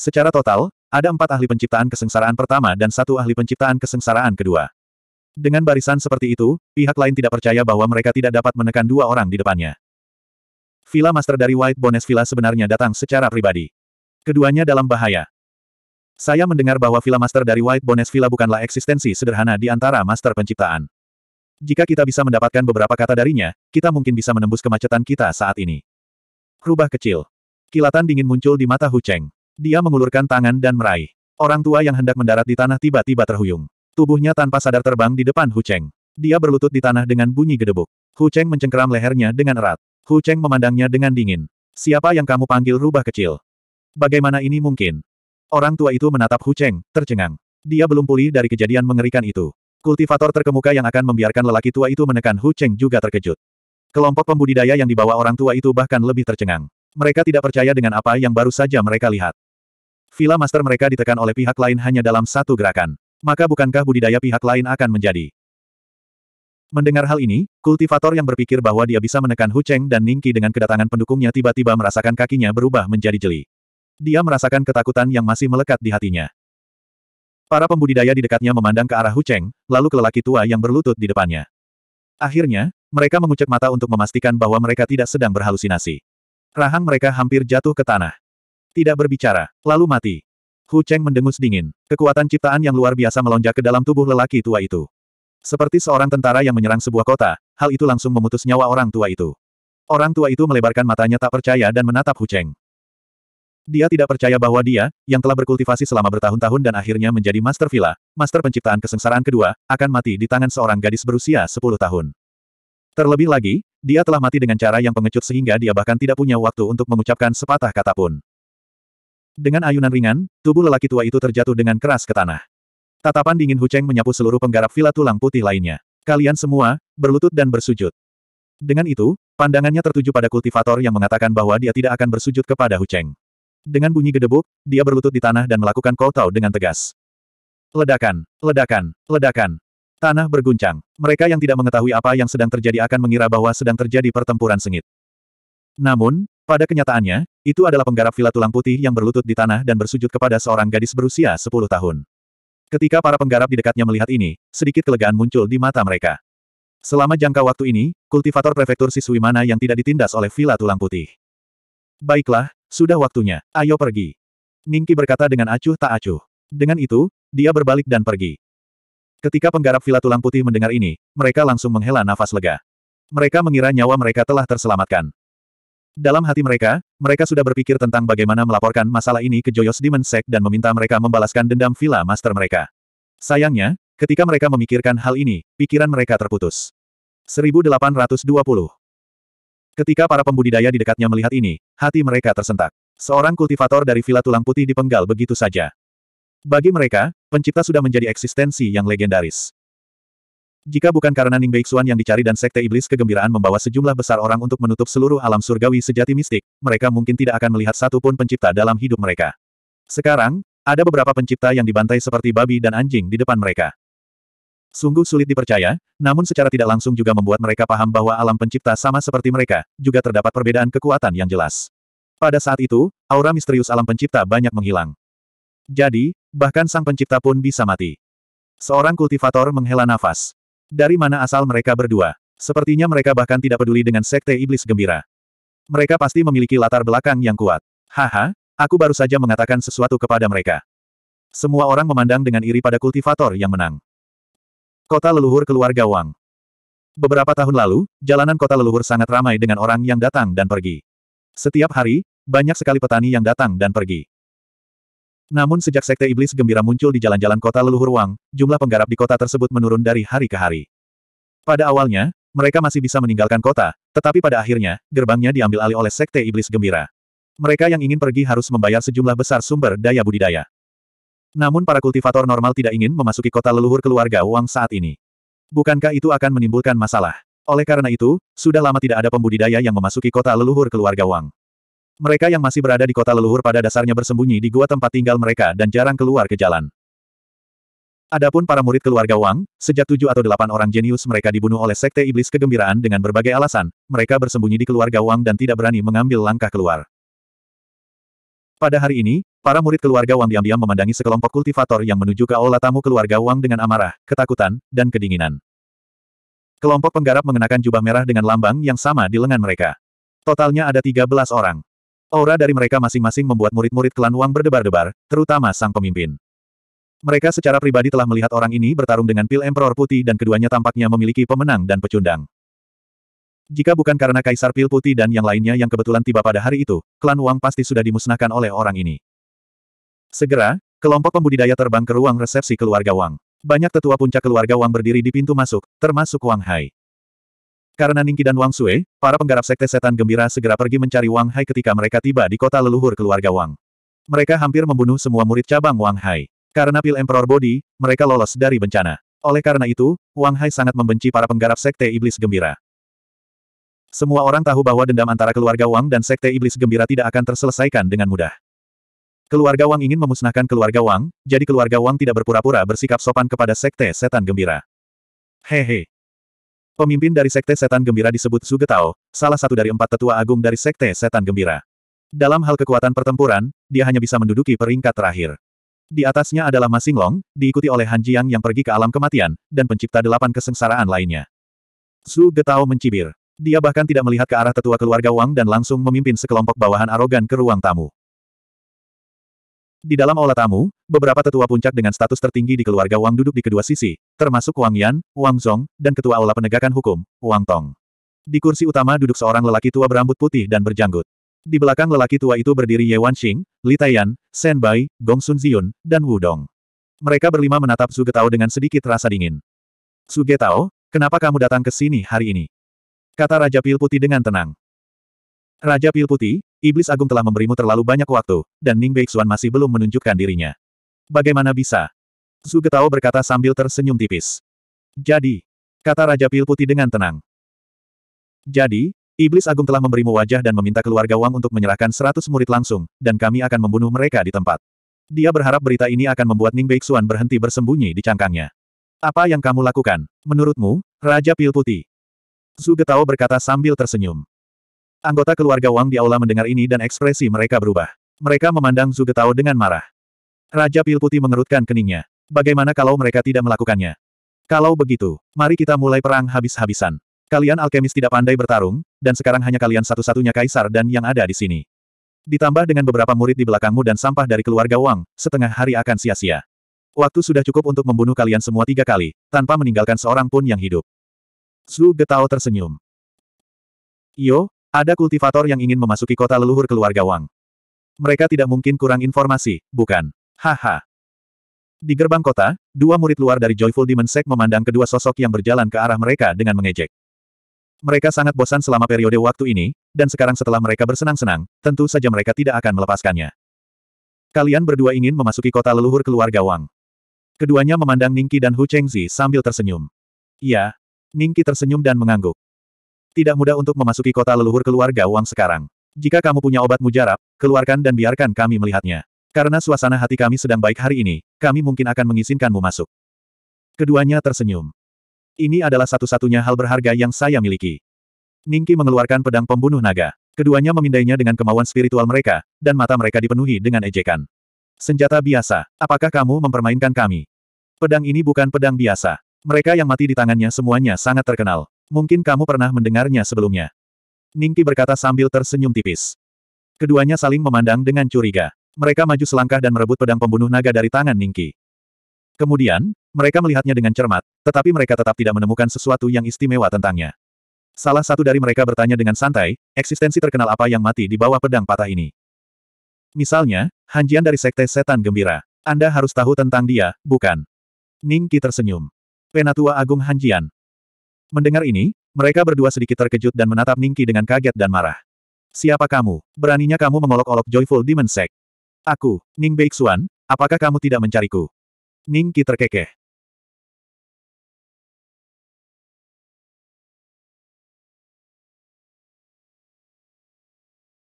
Secara total, ada empat ahli penciptaan kesengsaraan pertama dan satu ahli penciptaan kesengsaraan kedua. Dengan barisan seperti itu, pihak lain tidak percaya bahwa mereka tidak dapat menekan dua orang di depannya. Villa Master dari White Bones Villa sebenarnya datang secara pribadi. Keduanya dalam bahaya. Saya mendengar bahwa Villa Master dari White Bones Villa bukanlah eksistensi sederhana di antara Master Penciptaan. Jika kita bisa mendapatkan beberapa kata darinya, kita mungkin bisa menembus kemacetan kita saat ini. Rubah kecil. Kilatan dingin muncul di mata Hu Cheng. Dia mengulurkan tangan dan meraih. Orang tua yang hendak mendarat di tanah tiba-tiba terhuyung. Tubuhnya tanpa sadar terbang di depan Hu Cheng. Dia berlutut di tanah dengan bunyi gedebuk. Hu Cheng mencengkeram lehernya dengan erat. Hu Cheng memandangnya dengan dingin. Siapa yang kamu panggil rubah kecil? Bagaimana ini mungkin? Orang tua itu menatap Hu Cheng, tercengang. Dia belum pulih dari kejadian mengerikan itu. Kultivator terkemuka yang akan membiarkan lelaki tua itu menekan Hu Cheng juga terkejut. Kelompok pembudidaya yang dibawa orang tua itu bahkan lebih tercengang. Mereka tidak percaya dengan apa yang baru saja mereka lihat. Villa Master mereka ditekan oleh pihak lain hanya dalam satu gerakan. Maka bukankah budidaya pihak lain akan menjadi? Mendengar hal ini, kultivator yang berpikir bahwa dia bisa menekan Hu Cheng dan Ningki dengan kedatangan pendukungnya tiba-tiba merasakan kakinya berubah menjadi jeli. Dia merasakan ketakutan yang masih melekat di hatinya. Para pembudidaya di dekatnya memandang ke arah Hu Cheng, lalu ke lelaki tua yang berlutut di depannya. Akhirnya, mereka mengucek mata untuk memastikan bahwa mereka tidak sedang berhalusinasi. Rahang mereka hampir jatuh ke tanah. Tidak berbicara, lalu mati. Hu Cheng mendengus dingin. Kekuatan ciptaan yang luar biasa melonjak ke dalam tubuh lelaki tua itu. Seperti seorang tentara yang menyerang sebuah kota, hal itu langsung memutus nyawa orang tua itu. Orang tua itu melebarkan matanya tak percaya dan menatap Hu Cheng. Dia tidak percaya bahwa dia, yang telah berkultivasi selama bertahun-tahun dan akhirnya menjadi Master Villa, Master Penciptaan Kesengsaraan kedua, akan mati di tangan seorang gadis berusia 10 tahun. Terlebih lagi, dia telah mati dengan cara yang pengecut sehingga dia bahkan tidak punya waktu untuk mengucapkan sepatah kata pun. Dengan ayunan ringan, tubuh lelaki tua itu terjatuh dengan keras ke tanah. Tatapan dingin Cheng menyapu seluruh penggarap vila tulang putih lainnya. Kalian semua, berlutut dan bersujud. Dengan itu, pandangannya tertuju pada kultivator yang mengatakan bahwa dia tidak akan bersujud kepada Cheng. Dengan bunyi gedebuk, dia berlutut di tanah dan melakukan kotau dengan tegas. Ledakan, ledakan, ledakan. Tanah berguncang. Mereka yang tidak mengetahui apa yang sedang terjadi akan mengira bahwa sedang terjadi pertempuran sengit. Namun, pada kenyataannya, itu adalah penggarap villa tulang putih yang berlutut di tanah dan bersujud kepada seorang gadis berusia 10 tahun. Ketika para penggarap di dekatnya melihat ini, sedikit kelegaan muncul di mata mereka. Selama jangka waktu ini, kultivator prefektur siswi mana yang tidak ditindas oleh villa tulang putih? Baiklah, sudah waktunya, ayo pergi. Ningki berkata dengan acuh tak acuh. Dengan itu, dia berbalik dan pergi. Ketika penggarap villa tulang putih mendengar ini, mereka langsung menghela nafas lega. Mereka mengira nyawa mereka telah terselamatkan. Dalam hati mereka, mereka sudah berpikir tentang bagaimana melaporkan masalah ini ke Joyous Demon Sect dan meminta mereka membalaskan dendam Villa Master mereka. Sayangnya, ketika mereka memikirkan hal ini, pikiran mereka terputus. 1820 Ketika para pembudidaya di dekatnya melihat ini, hati mereka tersentak. Seorang kultivator dari Villa Tulang Putih dipenggal begitu saja. Bagi mereka, pencipta sudah menjadi eksistensi yang legendaris. Jika bukan karena Ning Beixuan yang dicari dan Sekte Iblis kegembiraan membawa sejumlah besar orang untuk menutup seluruh alam surgawi sejati mistik, mereka mungkin tidak akan melihat satu pun pencipta dalam hidup mereka. Sekarang, ada beberapa pencipta yang dibantai seperti babi dan anjing di depan mereka. Sungguh sulit dipercaya, namun secara tidak langsung juga membuat mereka paham bahwa alam pencipta sama seperti mereka, juga terdapat perbedaan kekuatan yang jelas. Pada saat itu, aura misterius alam pencipta banyak menghilang. Jadi, bahkan sang pencipta pun bisa mati. Seorang kultivator menghela nafas. Dari mana asal mereka berdua? Sepertinya mereka bahkan tidak peduli dengan Sekte Iblis Gembira. Mereka pasti memiliki latar belakang yang kuat. Haha, aku baru saja mengatakan sesuatu kepada mereka. Semua orang memandang dengan iri pada kultivator yang menang. Kota leluhur keluarga Wang. Beberapa tahun lalu, jalanan kota leluhur sangat ramai dengan orang yang datang dan pergi. Setiap hari, banyak sekali petani yang datang dan pergi. Namun sejak Sekte Iblis Gembira muncul di jalan-jalan kota leluhur Wang, jumlah penggarap di kota tersebut menurun dari hari ke hari. Pada awalnya, mereka masih bisa meninggalkan kota, tetapi pada akhirnya, gerbangnya diambil alih oleh Sekte Iblis Gembira. Mereka yang ingin pergi harus membayar sejumlah besar sumber daya budidaya. Namun para kultivator normal tidak ingin memasuki kota leluhur keluarga Wang saat ini. Bukankah itu akan menimbulkan masalah? Oleh karena itu, sudah lama tidak ada pembudidaya yang memasuki kota leluhur keluarga Wang. Mereka yang masih berada di kota leluhur pada dasarnya bersembunyi di gua tempat tinggal mereka dan jarang keluar ke jalan. Adapun para murid keluarga Wang, sejak tujuh atau delapan orang jenius mereka dibunuh oleh Sekte Iblis Kegembiraan dengan berbagai alasan, mereka bersembunyi di keluarga Wang dan tidak berani mengambil langkah keluar. Pada hari ini, para murid keluarga Wang diam-diam memandangi sekelompok kultivator yang menuju ke aula tamu keluarga Wang dengan amarah, ketakutan, dan kedinginan. Kelompok penggarap mengenakan jubah merah dengan lambang yang sama di lengan mereka. Totalnya ada tiga belas orang. Aura dari mereka masing-masing membuat murid-murid klan Wang berdebar-debar, terutama sang pemimpin. Mereka secara pribadi telah melihat orang ini bertarung dengan pil Emperor Putih dan keduanya tampaknya memiliki pemenang dan pecundang. Jika bukan karena Kaisar Pil Putih dan yang lainnya yang kebetulan tiba pada hari itu, klan Wang pasti sudah dimusnahkan oleh orang ini. Segera, kelompok pembudidaya terbang ke ruang resepsi keluarga Wang. Banyak tetua puncak keluarga Wang berdiri di pintu masuk, termasuk Wang Hai. Karena Ningki dan Wang sue, para penggarap sekte setan gembira segera pergi mencari Wang Hai ketika mereka tiba di kota leluhur keluarga Wang. Mereka hampir membunuh semua murid cabang Wang Hai. Karena pil Emperor Body, mereka lolos dari bencana. Oleh karena itu, Wang Hai sangat membenci para penggarap sekte iblis gembira. Semua orang tahu bahwa dendam antara keluarga Wang dan sekte iblis gembira tidak akan terselesaikan dengan mudah. Keluarga Wang ingin memusnahkan keluarga Wang, jadi keluarga Wang tidak berpura-pura bersikap sopan kepada sekte setan gembira. Hehe, Pemimpin dari Sekte Setan Gembira disebut Zugetao, salah satu dari empat tetua agung dari Sekte Setan Gembira. Dalam hal kekuatan pertempuran, dia hanya bisa menduduki peringkat terakhir. Di atasnya adalah Ma Long, diikuti oleh Han Jiang yang pergi ke alam kematian, dan pencipta delapan kesengsaraan lainnya. Su Getao mencibir. Dia bahkan tidak melihat ke arah tetua keluarga Wang dan langsung memimpin sekelompok bawahan arogan ke ruang tamu. Di dalam aula tamu, beberapa tetua puncak dengan status tertinggi di keluarga Wang duduk di kedua sisi, termasuk Wang Yan, Wang Zhong, dan ketua aula penegakan hukum, Wang Tong. Di kursi utama duduk seorang lelaki tua berambut putih dan berjanggut. Di belakang lelaki tua itu berdiri Ye Wanxing, Li Taiyan, Shen Bai, Gong Sun Ziyun, dan Wu Dong. Mereka berlima menatap Su Getao dengan sedikit rasa dingin. Su Getao, kenapa kamu datang ke sini hari ini? Kata Raja Pil Putih dengan tenang. Raja Pil Putih, Iblis Agung telah memberimu terlalu banyak waktu, dan Ning Beixuan masih belum menunjukkan dirinya. Bagaimana bisa? Zhu Getao berkata sambil tersenyum tipis. Jadi, kata Raja Pil Putih dengan tenang. Jadi, Iblis Agung telah memberimu wajah dan meminta keluarga Wang untuk menyerahkan seratus murid langsung, dan kami akan membunuh mereka di tempat. Dia berharap berita ini akan membuat Ning Beixuan berhenti bersembunyi di cangkangnya. Apa yang kamu lakukan, menurutmu, Raja Pil Putih? Zhu Getao berkata sambil tersenyum. Anggota keluarga Wang di aula mendengar ini dan ekspresi mereka berubah. Mereka memandang Zhu Getao dengan marah. Raja Pil Putih mengerutkan keningnya. Bagaimana kalau mereka tidak melakukannya? Kalau begitu, mari kita mulai perang habis-habisan. Kalian alkemis tidak pandai bertarung, dan sekarang hanya kalian satu-satunya kaisar dan yang ada di sini. Ditambah dengan beberapa murid di belakangmu dan sampah dari keluarga Wang, setengah hari akan sia-sia. Waktu sudah cukup untuk membunuh kalian semua tiga kali, tanpa meninggalkan seorang pun yang hidup. Zhu Getao tersenyum. Yo, ada kultivator yang ingin memasuki kota leluhur keluarga Wang. Mereka tidak mungkin kurang informasi, bukan? Haha. Di gerbang kota, dua murid luar dari Joyful Demon Sect memandang kedua sosok yang berjalan ke arah mereka dengan mengejek. Mereka sangat bosan selama periode waktu ini, dan sekarang setelah mereka bersenang-senang, tentu saja mereka tidak akan melepaskannya. Kalian berdua ingin memasuki kota leluhur keluarga Wang. Keduanya memandang Ningki dan Hu Chengzi sambil tersenyum. Iya. Ningki tersenyum dan mengangguk. Tidak mudah untuk memasuki kota leluhur keluarga Wang sekarang. Jika kamu punya obat mujarab, keluarkan dan biarkan kami melihatnya. Karena suasana hati kami sedang baik hari ini, kami mungkin akan mengizinkanmu masuk. Keduanya tersenyum. Ini adalah satu-satunya hal berharga yang saya miliki. Ningki mengeluarkan pedang pembunuh naga. Keduanya memindainya dengan kemauan spiritual mereka, dan mata mereka dipenuhi dengan ejekan. Senjata biasa, apakah kamu mempermainkan kami? Pedang ini bukan pedang biasa. Mereka yang mati di tangannya semuanya sangat terkenal. Mungkin kamu pernah mendengarnya sebelumnya. Ningki berkata sambil tersenyum tipis. Keduanya saling memandang dengan curiga. Mereka maju selangkah dan merebut pedang pembunuh naga dari tangan Ningki. Kemudian, mereka melihatnya dengan cermat, tetapi mereka tetap tidak menemukan sesuatu yang istimewa tentangnya. Salah satu dari mereka bertanya dengan santai, eksistensi terkenal apa yang mati di bawah pedang patah ini? Misalnya, Hanjian dari Sekte Setan Gembira. Anda harus tahu tentang dia, bukan? Ningki tersenyum. Penatua Agung Hanjian. Mendengar ini, mereka berdua sedikit terkejut dan menatap Ningki dengan kaget dan marah. Siapa kamu? Beraninya kamu mengolok-olok Joyful Demon Sect. Aku, Ning Beixuan, apakah kamu tidak mencariku? Ningki terkekeh.